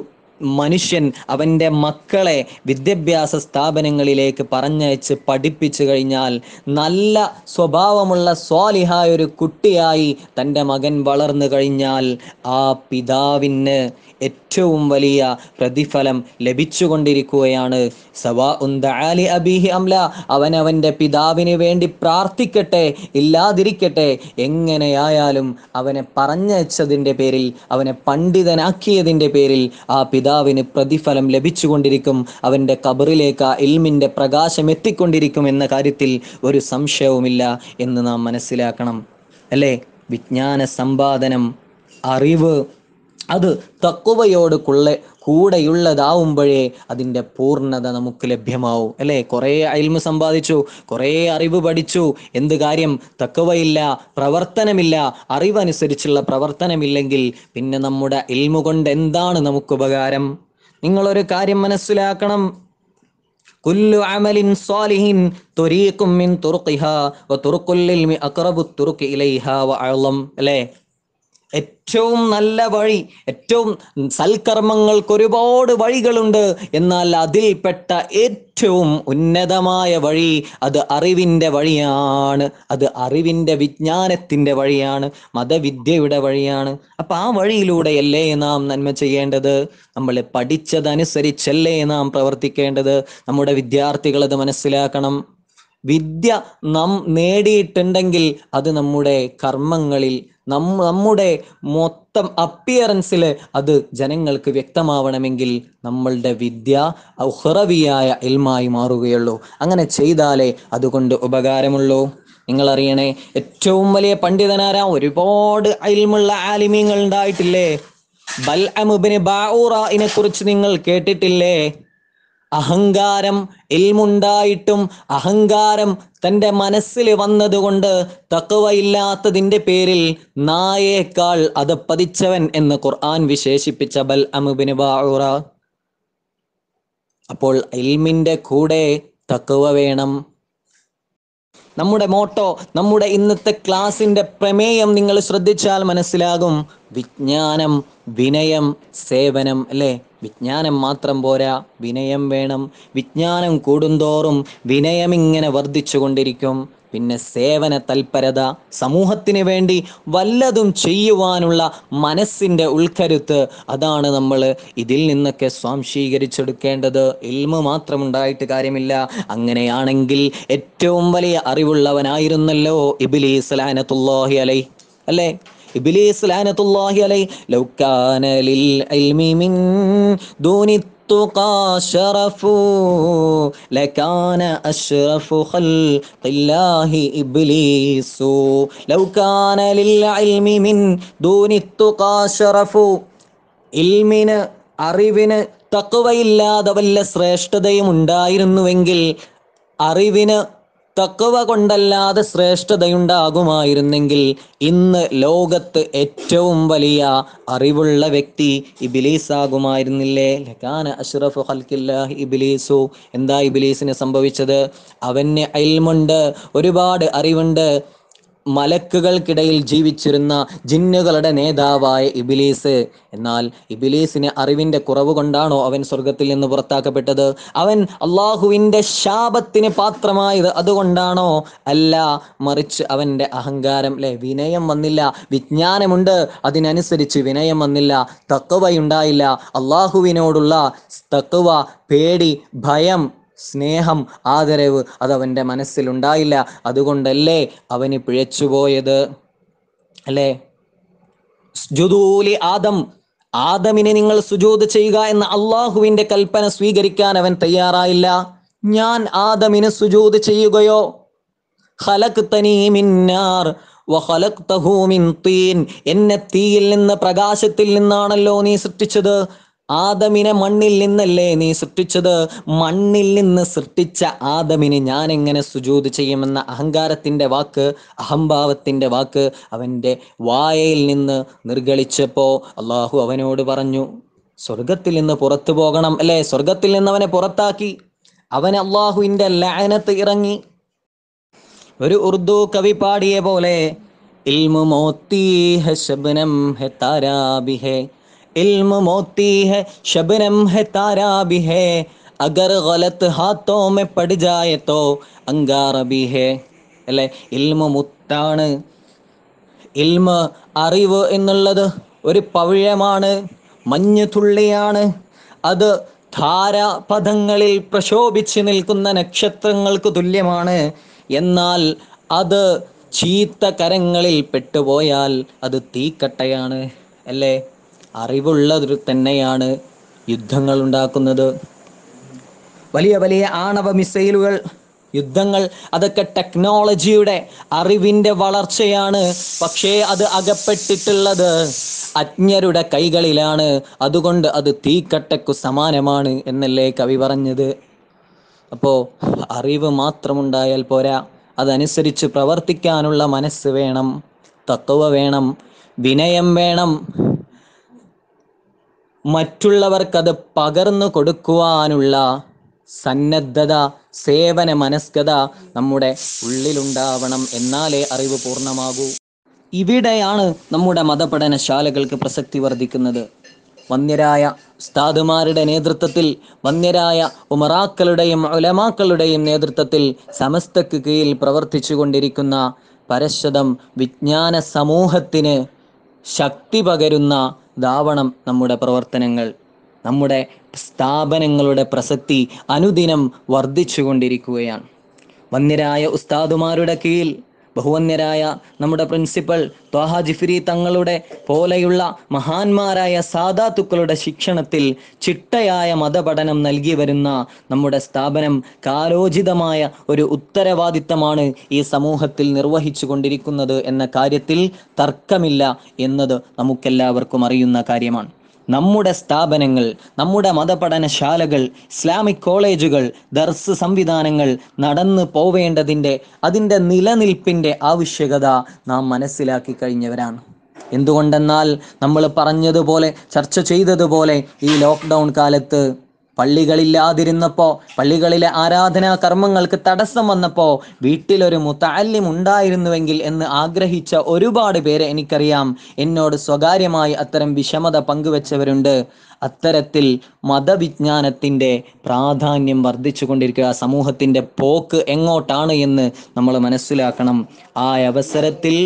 മനുഷ്യൻ അവൻ്റെ മക്കളെ വിദ്യാഭ്യാസ സ്ഥാപനങ്ങളിലേക്ക് പറഞ്ഞയച്ച് പഠിപ്പിച്ചു കഴിഞ്ഞാൽ നല്ല സ്വഭാവമുള്ള സ്വാലിഹായ ഒരു കുട്ടിയായി തൻ്റെ മകൻ വളർന്നു കഴിഞ്ഞാൽ ആ പിതാവിന് ഏറ്റവും വലിയ പ്രതിഫലം ലഭിച്ചുകൊണ്ടിരിക്കുകയാണ് സവാ ഉന്ദാലി അബിഹി അംല അവൻ അവൻ്റെ പിതാവിന് വേണ്ടി പ്രാർത്ഥിക്കട്ടെ ഇല്ലാതിരിക്കട്ടെ എങ്ങനെയായാലും അവനെ പറഞ്ഞയച്ചതിൻ്റെ പേരിൽ അവനെ പണ്ഡിതനാക്കിയതിൻ്റെ പേരിൽ ആ പിതാവിന് പ്രതിഫലം ലഭിച്ചുകൊണ്ടിരിക്കും അവൻ്റെ കബറിലേക്ക് ആ ഇൽമിൻ്റെ പ്രകാശം എത്തിക്കൊണ്ടിരിക്കും എന്ന കാര്യത്തിൽ ഒരു സംശയവുമില്ല എന്ന് നാം മനസ്സിലാക്കണം അല്ലേ വിജ്ഞാന സമ്പാദനം അറിവ് അത് തക്കുവയോട് കുള്ള കൂടെയുള്ളതാവുമ്പോഴേ അതിൻ്റെ പൂർണ്ണത നമുക്ക് ലഭ്യമാവും അല്ലേ കുറേ അയൽമ സമ്പാദിച്ചു കുറേ അറിവ് പഠിച്ചു എന്ത് കാര്യം തക്കവയില്ല പ്രവർത്തനമില്ല അറിവനുസരിച്ചുള്ള പ്രവർത്തനമില്ലെങ്കിൽ പിന്നെ നമ്മുടെ ഇൽമു കൊണ്ട് എന്താണ് നമുക്ക് ഉപകാരം നിങ്ങളൊരു കാര്യം മനസ്സിലാക്കണം കുല്ലു അമലിൻ സ്വാലിഹിൻ തുരീക്കും മിൻ തുറുക്കിഹ വ തുറുക്കുല്ലിൽ അക്രബു തുറുക്ക് ഇലൈഹ വ അഴലം അല്ലേ ഏറ്റവും നല്ല വഴി ഏറ്റവും സൽക്കർമ്മങ്ങൾക്ക് ഒരുപാട് വഴികളുണ്ട് എന്നാൽ അതിൽപ്പെട്ട ഏറ്റവും ഉന്നതമായ വഴി അത് അറിവിൻ്റെ വഴിയാണ് അത് അറിവിൻ്റെ വിജ്ഞാനത്തിൻ്റെ വഴിയാണ് മതവിദ്യയുടെ വഴിയാണ് അപ്പം ആ വഴിയിലൂടെയല്ലേ നാം നന്മ ചെയ്യേണ്ടത് നമ്മൾ പഠിച്ചതനുസരിച്ചല്ലേ നാം പ്രവർത്തിക്കേണ്ടത് നമ്മുടെ വിദ്യാർത്ഥികൾ അത് മനസ്സിലാക്കണം വിദ്യ നാം നേടിയിട്ടുണ്ടെങ്കിൽ അത് നമ്മുടെ കർമ്മങ്ങളിൽ നമ്മുടെ മൊത്തം അപ്പിയറൻസിൽ അത് ജനങ്ങൾക്ക് വ്യക്തമാവണമെങ്കിൽ നമ്മളുടെ വിദ്യ ഉഹറവിയായ ഇൽമായി മാറുകയുള്ളൂ അങ്ങനെ ചെയ്താലേ അതുകൊണ്ട് ഉപകാരമുള്ളൂ നിങ്ങൾ അറിയണേ ഏറ്റവും വലിയ പണ്ഡിതനാരാ ഒരുപാട് അയൽമുള്ള ആലിമ്യങ്ങൾ ഉണ്ടായിട്ടില്ലേ ബൽ അമുബിന് ഇനെ കുറിച്ച് നിങ്ങൾ കേട്ടിട്ടില്ലേ അഹങ്കാരം ഇൽമുണ്ടായിട്ടും അഹങ്കാരം തൻ്റെ മനസ്സിൽ വന്നതുകൊണ്ട് തക്കവയില്ലാത്തതിൻ്റെ പേരിൽ നായേക്കാൾ അത് പതിച്ചവൻ എന്ന് ഖുർആൻ വിശേഷിപ്പിച്ച ബൽ അമുബിന് ബാറ അപ്പോൾ ഇൽമിൻ്റെ കൂടെ തക്കവ വേണം നമ്മുടെ മോട്ടോ നമ്മുടെ ഇന്നത്തെ ക്ലാസിൻ്റെ പ്രമേയം നിങ്ങൾ ശ്രദ്ധിച്ചാൽ മനസ്സിലാകും വിജ്ഞാനം വിനയം സേവനം അല്ലേ വിജ്ഞാനം മാത്രം പോരാ വിനയം വേണം വിജ്ഞാനം കൂടുന്തോറും വിനയം ഇങ്ങനെ വർദ്ധിച്ചുകൊണ്ടിരിക്കും പിന്നെ സേവന തൽപരത സമൂഹത്തിന് വേണ്ടി വല്ലതും ചെയ്യുവാനുള്ള മനസ്സിൻ്റെ ഉൾക്കരുത്ത് അതാണ് നമ്മൾ ഇതിൽ നിന്നൊക്കെ സ്വാംശീകരിച്ചെടുക്കേണ്ടത് മാത്രം ഉണ്ടായിട്ട് കാര്യമില്ല അങ്ങനെയാണെങ്കിൽ ഏറ്റവും വലിയ അറിവുള്ളവനായിരുന്നല്ലോ ഇബിലി സലാനത്തുല്ലാഹി അലൈ അല്ലേ ഇബിലീസ് ലാനത്തുല്ലാഹി അലൈ ലൗകാന ലിൽ ഇൽമി മിൻ ദൂനി അറിവിന് തക്കവയില്ലാതെ വല്ല ശ്രേഷ്ഠതയും ഉണ്ടായിരുന്നുവെങ്കിൽ അറിവിന് തക്കവ കൊണ്ടല്ലാതെ ശ്രേഷ്ഠതയുണ്ടാകുമായിരുന്നെങ്കിൽ ഇന്ന് ലോകത്ത് ഏറ്റവും വലിയ അറിവുള്ള വ്യക്തി ഇബിലീസ് ആകുമായിരുന്നില്ലേ ലഖാന അഷ്റഫ് ഹൽക്കില്ലാഹ് ഇബിലീസു എന്താ ഇബിലീസിന് സംഭവിച്ചത് അവന് അയൽമുണ്ട് ഒരുപാട് അറിവുണ്ട് മലക്കുകൾക്കിടയിൽ ജീവിച്ചിരുന്ന ജിന്നുകളുടെ നേതാവായ ഇബിലീസ് എന്നാൽ ഇബിലീസിന് അറിവിന്റെ കുറവ് കൊണ്ടാണോ അവൻ സ്വർഗത്തിൽ നിന്ന് പുറത്താക്കപ്പെട്ടത് അവൻ അള്ളാഹുവിൻ്റെ ശാപത്തിന് പാത്രമായത് അതുകൊണ്ടാണോ അല്ല മറിച്ച് അവൻ്റെ അഹങ്കാരം അല്ലെ വിനയം വന്നില്ല വിജ്ഞാനമുണ്ട് അതിനനുസരിച്ച് വിനയം വന്നില്ല തക്കവയുണ്ടായില്ല അള്ളാഹുവിനോടുള്ള തക്കവ പേടി ഭയം സ്നേഹം ആദരവ് അതവൻ്റെ മനസ്സിലുണ്ടായില്ല അതുകൊണ്ടല്ലേ അവന് പിഴച്ചുപോയത് അല്ലേ ജുദൂലി ആദം ആദമിനെ നിങ്ങൾ സുജോത് ചെയ്യുക എന്ന അള്ളാഹുവിന്റെ കൽപ്പന സ്വീകരിക്കാൻ അവൻ തയ്യാറായില്ല ഞാൻ ആദമിന് സുജോത് ചെയ്യുകയോ എന്നെ തീയിൽ നിന്ന് പ്രകാശത്തിൽ നിന്നാണല്ലോ നീ സൃഷ്ടിച്ചത് ആദമിനെ മണ്ണിൽ നിന്നല്ലേ നീ സൃഷ്ടിച്ചത് മണ്ണിൽ നിന്ന് സൃഷ്ടിച്ച ആദമിന് ഞാൻ എങ്ങനെ സുജൂത് ചെയ്യുമെന്ന അഹങ്കാരത്തിൻ്റെ വാക്ക് അഹംഭാവത്തിൻ്റെ വാക്ക് അവൻ്റെ വായയിൽ നിന്ന് നിർഗളിച്ചപ്പോൾ അള്ളാഹു അവനോട് പറഞ്ഞു സ്വർഗത്തിൽ നിന്ന് പുറത്തു പോകണം അല്ലേ സ്വർഗത്തിൽ നിന്ന് അവനെ പുറത്താക്കി അവൻ അള്ളാഹുവിൻ്റെ ലയനത്ത് ഇറങ്ങി ഒരു ഉറുദു കവി പാടിയ പോലെ ഇൽമു മോത്തി ഹെ ശബ്നം ഹെ താരാബി ഹെ इल्म मोती है शबनम है तारा भी है അഗർ ഗലത്ത് ഹാത്തോ മെ പഠിജായത്തോ അങ്കാറബി ഹേ അല്ലെ ഇൽമ മുത്താണ് ഇൽമ അറിവ് എന്നുള്ളത് ഒരു പവിഴമാണ് മഞ്ഞ് തുള്ളിയാണ് അത് ധാരാപഥങ്ങളിൽ പ്രശോഭിച്ച് നിൽക്കുന്ന നക്ഷത്രങ്ങൾക്ക് തുല്യമാണ് എന്നാൽ അത് ചീത്ത കരങ്ങളിൽ പെട്ടുപോയാൽ അത് തീക്കട്ടയാണ് അല്ലേ അറിവുള്ളവർ തന്നെയാണ് യുദ്ധങ്ങൾ ഉണ്ടാക്കുന്നത് വലിയ വലിയ ആണവ മിസൈലുകൾ യുദ്ധങ്ങൾ അതൊക്കെ ടെക്നോളജിയുടെ അറിവിൻ്റെ വളർച്ചയാണ് പക്ഷേ അത് അകപ്പെട്ടിട്ടുള്ളത് അജ്ഞരുടെ കൈകളിലാണ് അതുകൊണ്ട് അത് തീക്കട്ടയ്ക്കു സമാനമാണ് എന്നല്ലേ കവി പറഞ്ഞത് അപ്പോൾ അറിവ് മാത്രമുണ്ടായാൽ പോരാ അതനുസരിച്ച് പ്രവർത്തിക്കാനുള്ള മനസ്സ് വേണം തത്വ വേണം വിനയം വേണം മറ്റുള്ളവർക്കത് പകർന്നു കൊടുക്കുവാനുള്ള സന്നദ്ധത സേവന മനസ്കത നമ്മുടെ ഉള്ളിലുണ്ടാവണം എന്നാലേ അറിവ് പൂർണ്ണമാകൂ ഇവിടെയാണ് നമ്മുടെ മതപഠനശാലകൾക്ക് പ്രസക്തി വർദ്ധിക്കുന്നത് വന്യരായ ഉസ്താദുമാരുടെ നേതൃത്വത്തിൽ വന്യരായ ഉമറാക്കളുടെയും ഉലമാക്കളുടെയും നേതൃത്വത്തിൽ സമസ്തക്ക് കീഴിൽ പ്രവർത്തിച്ചു കൊണ്ടിരിക്കുന്ന പരശ്വതം വിജ്ഞാന സമൂഹത്തിന് ശക്തി പകരുന്ന ഇതാവണം നമ്മുടെ പ്രവർത്തനങ്ങൾ നമ്മുടെ സ്ഥാപനങ്ങളുടെ പ്രസക്തി അനുദിനം വർദ്ധിച്ചുകൊണ്ടിരിക്കുകയാണ് വന്യരായ ഉസ്താദുമാരുടെ കീഴിൽ ബഹുവന്യരായ നമ്മുടെ പ്രിൻസിപ്പൽ ത്വാഹ ജിഫിരി തങ്ങളുടെ പോലെയുള്ള മഹാന്മാരായ സാദാത്തുക്കളുടെ ശിക്ഷണത്തിൽ ചിട്ടയായ മതപഠനം നൽകി വരുന്ന നമ്മുടെ സ്ഥാപനം കാലോചിതമായ ഒരു ഉത്തരവാദിത്തമാണ് ഈ സമൂഹത്തിൽ നിർവഹിച്ചു കൊണ്ടിരിക്കുന്നത് എന്ന കാര്യത്തിൽ തർക്കമില്ല എന്നത് നമുക്കെല്ലാവർക്കും അറിയുന്ന കാര്യമാണ് നമ്മുടെ സ്ഥാപനങ്ങൾ നമ്മുടെ മതപഠനശാലകൾ ഇസ്ലാമിക് കോളേജുകൾ ദർസ് സംവിധാനങ്ങൾ നടന്നു പോവേണ്ടതിൻ്റെ അതിൻ്റെ നിലനിൽപ്പിൻ്റെ ആവശ്യകത നാം മനസ്സിലാക്കി കഴിഞ്ഞവരാണ് എന്തുകൊണ്ടെന്നാൽ നമ്മൾ പറഞ്ഞതുപോലെ ചർച്ച ചെയ്തതുപോലെ ഈ ലോക്ക്ഡൗൺ കാലത്ത് പള്ളികളില്ലാതിരുന്നപ്പോ പള്ളികളിലെ ആരാധനാ കർമ്മങ്ങൾക്ക് തടസ്സം വന്നപ്പോ വീട്ടിലൊരു മുത്താലിം ഉണ്ടായിരുന്നുവെങ്കിൽ എന്ന് ആഗ്രഹിച്ച ഒരുപാട് പേരെ എനിക്കറിയാം എന്നോട് സ്വകാര്യമായി അത്തരം വിഷമത പങ്കുവെച്ചവരുണ്ട് അത്തരത്തിൽ മതവിജ്ഞാനത്തിൻ്റെ പ്രാധാന്യം വർദ്ധിച്ചു ആ സമൂഹത്തിൻ്റെ പോക്ക് എങ്ങോട്ടാണ് എന്ന് നമ്മൾ മനസ്സിലാക്കണം ആ അവസരത്തിൽ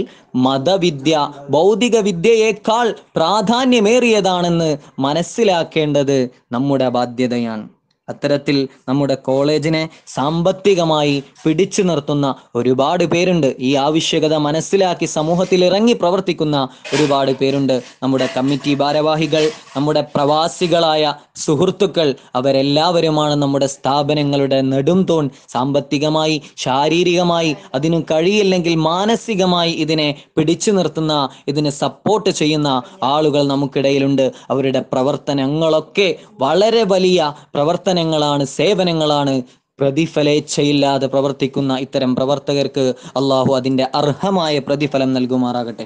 മതവിദ്യ ഭൗതിക വിദ്യയേക്കാൾ പ്രാധാന്യമേറിയതാണെന്ന് മനസ്സിലാക്കേണ്ടത് നമ്മുടെ ബാധ്യതയാണ് അത്തരത്തിൽ നമ്മുടെ കോളേജിനെ സാമ്പത്തികമായി പിടിച്ചു നിർത്തുന്ന ഒരുപാട് പേരുണ്ട് ഈ ആവശ്യകത മനസ്സിലാക്കി സമൂഹത്തിൽ ഇറങ്ങി പ്രവർത്തിക്കുന്ന ഒരുപാട് പേരുണ്ട് നമ്മുടെ കമ്മിറ്റി ഭാരവാഹികൾ നമ്മുടെ പ്രവാസികളായ സുഹൃത്തുക്കൾ അവരെല്ലാവരുമാണ് നമ്മുടെ സ്ഥാപനങ്ങളുടെ നെടുംതോൺ സാമ്പത്തികമായി ശാരീരികമായി അതിനു കഴിയില്ലെങ്കിൽ മാനസികമായി ഇതിനെ പിടിച്ചു നിർത്തുന്ന ഇതിനെ സപ്പോർട്ട് ചെയ്യുന്ന ആളുകൾ നമുക്കിടയിലുണ്ട് അവരുടെ പ്രവർത്തനങ്ങളൊക്കെ വളരെ വലിയ പ്രവർത്തന ദാനങ്ങളാണ് സേവനങ്ങളാണ് പ്രതിഫലേച്ഛയില്ലാതെ പ്രവർത്തിക്കുന്ന ഇത്തരം പ്രവർത്തകർക്ക് അള്ളാഹു അതിന്റെ അർഹമായ പ്രതിഫലം നൽകുമാറാകട്ടെ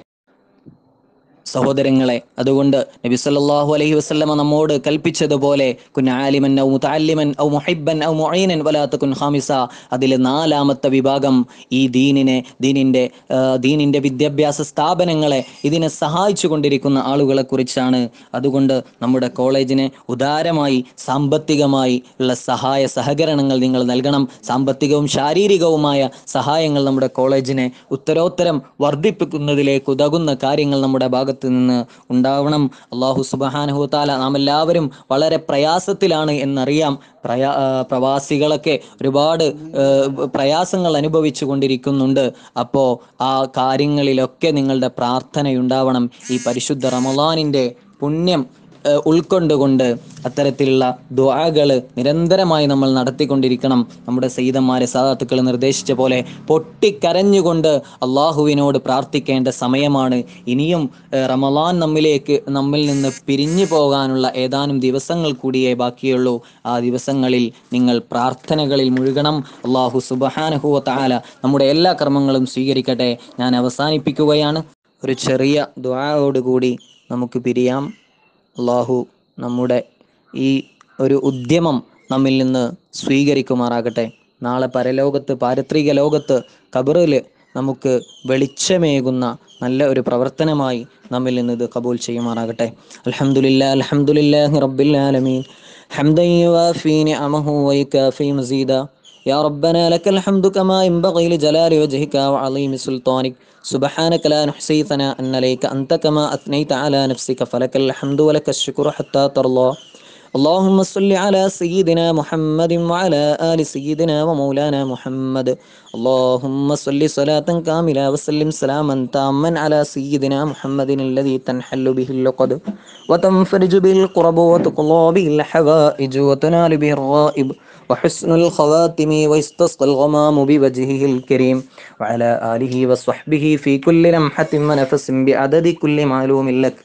സഹോദരങ്ങളെ അതുകൊണ്ട് നബി സല്ലാഹു അലൈഹി വസ്ലമ നമ്മോട് കൽപ്പിച്ചതുപോലെ കുഞ്ഞാലിമൻ ഔ മുത്താലിമൻ ഔ മുഹിബൻ ഔ മൊഹൈനൻ വലാത്ത കുൻ ഹാമിസ അതിൽ നാലാമത്തെ വിഭാഗം ഈ ദീനിനെ ദീനിൻ്റെ ദീനിൻ്റെ വിദ്യാഭ്യാസ സ്ഥാപനങ്ങളെ ഇതിനെ സഹായിച്ചു കൊണ്ടിരിക്കുന്ന ആളുകളെ കുറിച്ചാണ് അതുകൊണ്ട് നമ്മുടെ കോളേജിനെ ഉദാരമായി സാമ്പത്തികമായി ഉള്ള സഹായ സഹകരണങ്ങൾ നിങ്ങൾ നൽകണം സാമ്പത്തികവും ശാരീരികവുമായ സഹായങ്ങൾ നമ്മുടെ കോളേജിനെ ഉത്തരോത്തരം വർദ്ധിപ്പിക്കുന്നതിലേക്ക് ഉതകുന്ന കാര്യങ്ങൾ നമ്മുടെ ഭാഗത്ത് ഭാഗത്ത് നിന്ന് ഉണ്ടാവണം അള്ളാഹു സുബഹാനുഹുത്താല നാം എല്ലാവരും വളരെ പ്രയാസത്തിലാണ് എന്നറിയാം പ്രയാ പ്രവാസികളൊക്കെ ഒരുപാട് പ്രയാസങ്ങൾ അനുഭവിച്ചു കൊണ്ടിരിക്കുന്നുണ്ട് അപ്പോൾ ആ കാര്യങ്ങളിലൊക്കെ നിങ്ങളുടെ പ്രാർത്ഥനയുണ്ടാവണം ഈ പരിശുദ്ധ റമലാനിൻ്റെ പുണ്യം ഉൾക്കൊണ്ടുകൊണ്ട് അത്തരത്തിലുള്ള ദ്വാകൾ നിരന്തരമായി നമ്മൾ നടത്തിക്കൊണ്ടിരിക്കണം നമ്മുടെ സയ്യിദന്മാരെ സാധാത്തുക്കൾ നിർദ്ദേശിച്ച പോലെ പൊട്ടിക്കരഞ്ഞുകൊണ്ട് അള്ളാഹുവിനോട് പ്രാർത്ഥിക്കേണ്ട സമയമാണ് ഇനിയും റമലാൻ നമ്മിലേക്ക് നമ്മിൽ നിന്ന് പിരിഞ്ഞു പോകാനുള്ള ഏതാനും ദിവസങ്ങൾ കൂടിയേ ബാക്കിയുള്ളൂ ആ ദിവസങ്ങളിൽ നിങ്ങൾ പ്രാർത്ഥനകളിൽ മുഴുകണം അള്ളാഹു സുബഹാനഹുവ താല നമ്മുടെ എല്ലാ കർമ്മങ്ങളും സ്വീകരിക്കട്ടെ ഞാൻ അവസാനിപ്പിക്കുകയാണ് ഒരു ചെറിയ ദ്വാരോടുകൂടി നമുക്ക് പിരിയാം അള്ളാഹു നമ്മുടെ ഈ ഒരു ഉദ്യമം നമ്മിൽ നിന്ന് സ്വീകരിക്കുമാറാകട്ടെ നാളെ പരലോകത്ത് പാരത്രിക ലോകത്ത് കബറിൽ നമുക്ക് വെളിച്ചമേകുന്ന നല്ല ഒരു പ്രവർത്തനമായി നമ്മിൽ നിന്ന് ഇത് കബൂൽ ചെയ്യുമാറാകട്ടെ അലഹമുല്ലാ അലഹമുല്ലാ റബ്ബിൽ ആലമീൻ ഹംദൻ യുവാഫീ നിഅമഹു വയുകാഫി മസീദ يا ربنا لك الحمد كما ينبغي لجلال وجهك وعظيم سلطانك سبحانك لا نحصي ثناء عليك أنت كما أثنيت على نفسك فلك الحمد ولك الشكر حتى ترضى اللهم صل على سيدنا محمد وعلى آل سيدنا ومولانا محمد اللهم صل صلاة كاملة وسلم سلاما تاما على سيدنا محمد الذي تنحل به اللقد وتنفرج به القرب وتقضى به الحوائج وتنال به الغائب وحسن الخواتم ويستسقى الغمام بوجهه الكريم وعلى آله وصحبه في كل لمحة ونفس بعدد كل معلوم لك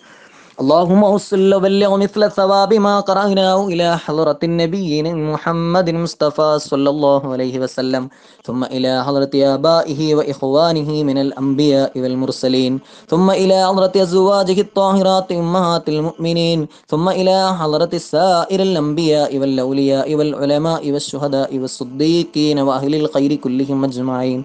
اللهم أصل وبلغ مثل ثواب ما قرأناه إلى حضرة النبي محمد المصطفى صلى الله عليه وسلم ثم إلى حضرة آبائه وإخوانه من الأنبياء والمرسلين ثم إلى حضرة أزواجه الطاهرات أمهات المؤمنين ثم إلى حضرة سائر الأنبياء والأولياء والعلماء والشهداء والصديقين وأهل الخير كلهم أجمعين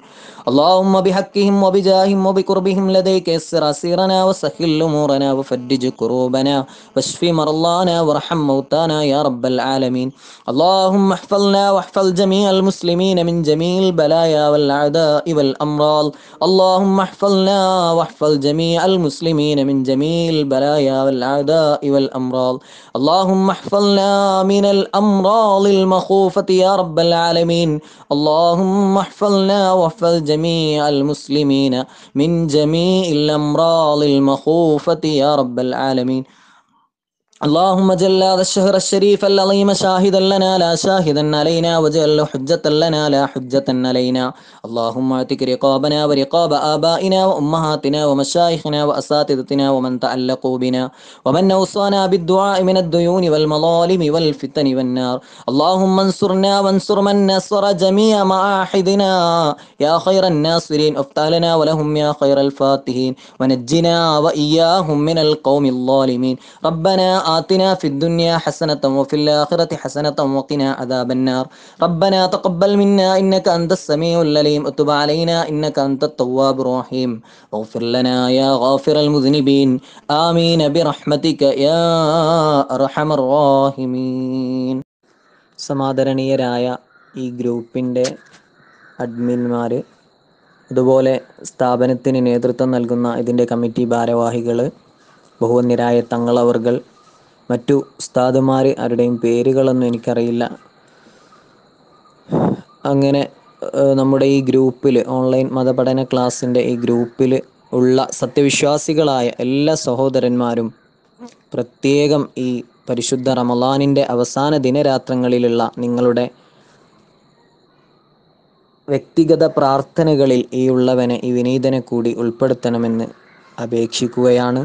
اللهم بحقهم وبجاههم وبقربهم لديك يسر أسيرنا وسهل أمورنا وفرج كروبنا واشف مرضانا وارحم موتانا يا رب العالمين اللهم احفظنا واحفظ جميع المسلمين من جميع البلايا والأعداء والأمراض اللهم احفظنا واحفظ جميع المسلمين من جميع البلايا والأعداء والأمراض اللهم احفظنا من الأمراض المخوفة يا رب العالمين اللهم احفظنا واحفظ جميع جميع المسلمين من جميع الأمراض المخوفة يا رب العالمين اللهم جل هذا الشهر الشريف العظيم شاهدا لنا لا شاهدا علينا وجل حجة لنا لا حجة علينا اللهم اعتك رقابنا ورقاب آبائنا وأمهاتنا ومشايخنا وأساتذتنا ومن تعلقوا بنا ومن أوصانا بالدعاء من الديون والمظالم والفتن والنار اللهم انصرنا وانصر من نصر جميع معاحدنا يا خير الناصرين افتح لنا ولهم يا خير الفاتحين ونجنا وإياهم من القوم الظالمين ربنا آتنا في الدنيا حسنة وفي الآخرة حسنة وقنا عذاب النار ربنا تقبل منا إنك أنت السميع العليم اتب علينا إنك أنت التواب الرحيم اغفر لنا يا غافر المذنبين آمين برحمتك يا أرحم الراحمين സമാദരണീയരായ ഈ ഗ്രൂപ്പിൻ്റെ അഡ്മിന്മാർ അതുപോലെ സ്ഥാപനത്തിന് നേതൃത്വം നൽകുന്ന ഇതിൻ്റെ കമ്മിറ്റി ഭാരവാഹികൾ ബഹുനിരായ തങ്ങളവർകൾ മറ്റു ഉസ്താദുമാർ ആരുടെയും പേരുകളൊന്നും എനിക്കറിയില്ല അങ്ങനെ നമ്മുടെ ഈ ഗ്രൂപ്പിൽ ഓൺലൈൻ മതപഠന ക്ലാസ്സിൻ്റെ ഈ ഗ്രൂപ്പിൽ ഉള്ള സത്യവിശ്വാസികളായ എല്ലാ സഹോദരന്മാരും പ്രത്യേകം ഈ പരിശുദ്ധ റമലാനിൻ്റെ അവസാന ദിനരാത്രങ്ങളിലുള്ള നിങ്ങളുടെ വ്യക്തിഗത പ്രാർത്ഥനകളിൽ ഈ ഉള്ളവനെ ഈ വിനീതനെ കൂടി ഉൾപ്പെടുത്തണമെന്ന് അപേക്ഷിക്കുകയാണ്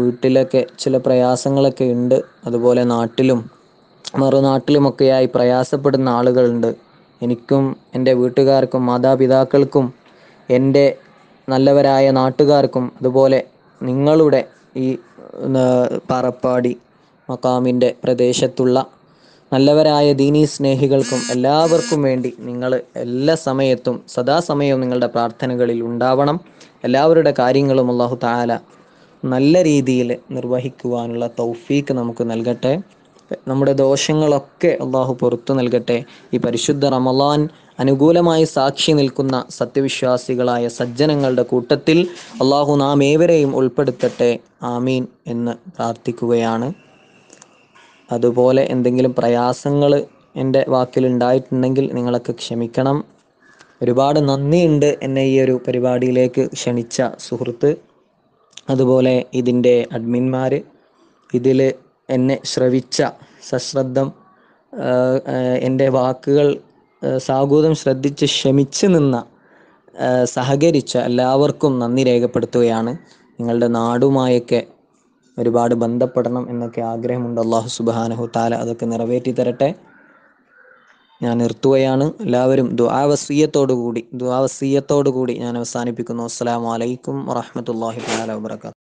വീട്ടിലൊക്കെ ചില പ്രയാസങ്ങളൊക്കെ ഉണ്ട് അതുപോലെ നാട്ടിലും മറുനാട്ടിലുമൊക്കെയായി പ്രയാസപ്പെടുന്ന ആളുകളുണ്ട് എനിക്കും എൻ്റെ വീട്ടുകാർക്കും മാതാപിതാക്കൾക്കും എൻ്റെ നല്ലവരായ നാട്ടുകാർക്കും അതുപോലെ നിങ്ങളുടെ ഈ പാറപ്പാടി മക്കാമിൻ്റെ പ്രദേശത്തുള്ള നല്ലവരായ ദീനീ സ്നേഹികൾക്കും എല്ലാവർക്കും വേണ്ടി നിങ്ങൾ എല്ലാ സമയത്തും സദാസമയവും നിങ്ങളുടെ പ്രാർത്ഥനകളിൽ ഉണ്ടാവണം എല്ലാവരുടെ കാര്യങ്ങളും അള്ളാഹു താല നല്ല രീതിയിൽ നിർവഹിക്കുവാനുള്ള തൗഫീക്ക് നമുക്ക് നൽകട്ടെ നമ്മുടെ ദോഷങ്ങളൊക്കെ അള്ളാഹു പുറത്തു നൽകട്ടെ ഈ പരിശുദ്ധ റമലാൻ അനുകൂലമായി സാക്ഷി നിൽക്കുന്ന സത്യവിശ്വാസികളായ സജ്ജനങ്ങളുടെ കൂട്ടത്തിൽ അള്ളാഹു നാം ഏവരെയും ഉൾപ്പെടുത്തട്ടെ ആമീൻ എന്ന് പ്രാർത്ഥിക്കുകയാണ് അതുപോലെ എന്തെങ്കിലും പ്രയാസങ്ങൾ എൻ്റെ വാക്കിലുണ്ടായിട്ടുണ്ടെങ്കിൽ നിങ്ങളൊക്കെ ക്ഷമിക്കണം ഒരുപാട് നന്ദിയുണ്ട് എന്നെ ഈ ഒരു പരിപാടിയിലേക്ക് ക്ഷണിച്ച സുഹൃത്ത് അതുപോലെ ഇതിൻ്റെ അഡ്മിന്മാർ ഇതിൽ എന്നെ ശ്രവിച്ച സശ്രദ്ധം എൻ്റെ വാക്കുകൾ സാഗൂതം ശ്രദ്ധിച്ച് ക്ഷമിച്ച് നിന്ന സഹകരിച്ച എല്ലാവർക്കും നന്ദി രേഖപ്പെടുത്തുകയാണ് നിങ്ങളുടെ നാടുമായൊക്കെ ഒരുപാട് ബന്ധപ്പെടണം എന്നൊക്കെ ആഗ്രഹമുണ്ട് അള്ളാഹു സുബാനഹു താല അതൊക്കെ നിറവേറ്റി തരട്ടെ ഞാൻ നിർത്തുകയാണ് എല്ലാവരും ദുആവസീയത്തോടു കൂടി ദുആവസീയത്തോടു കൂടി ഞാൻ അവസാനിപ്പിക്കുന്നു അസ്സലാമു അലൈക്കും വറഹ്മത്തുള്ളാഹി വബറകാതുഹു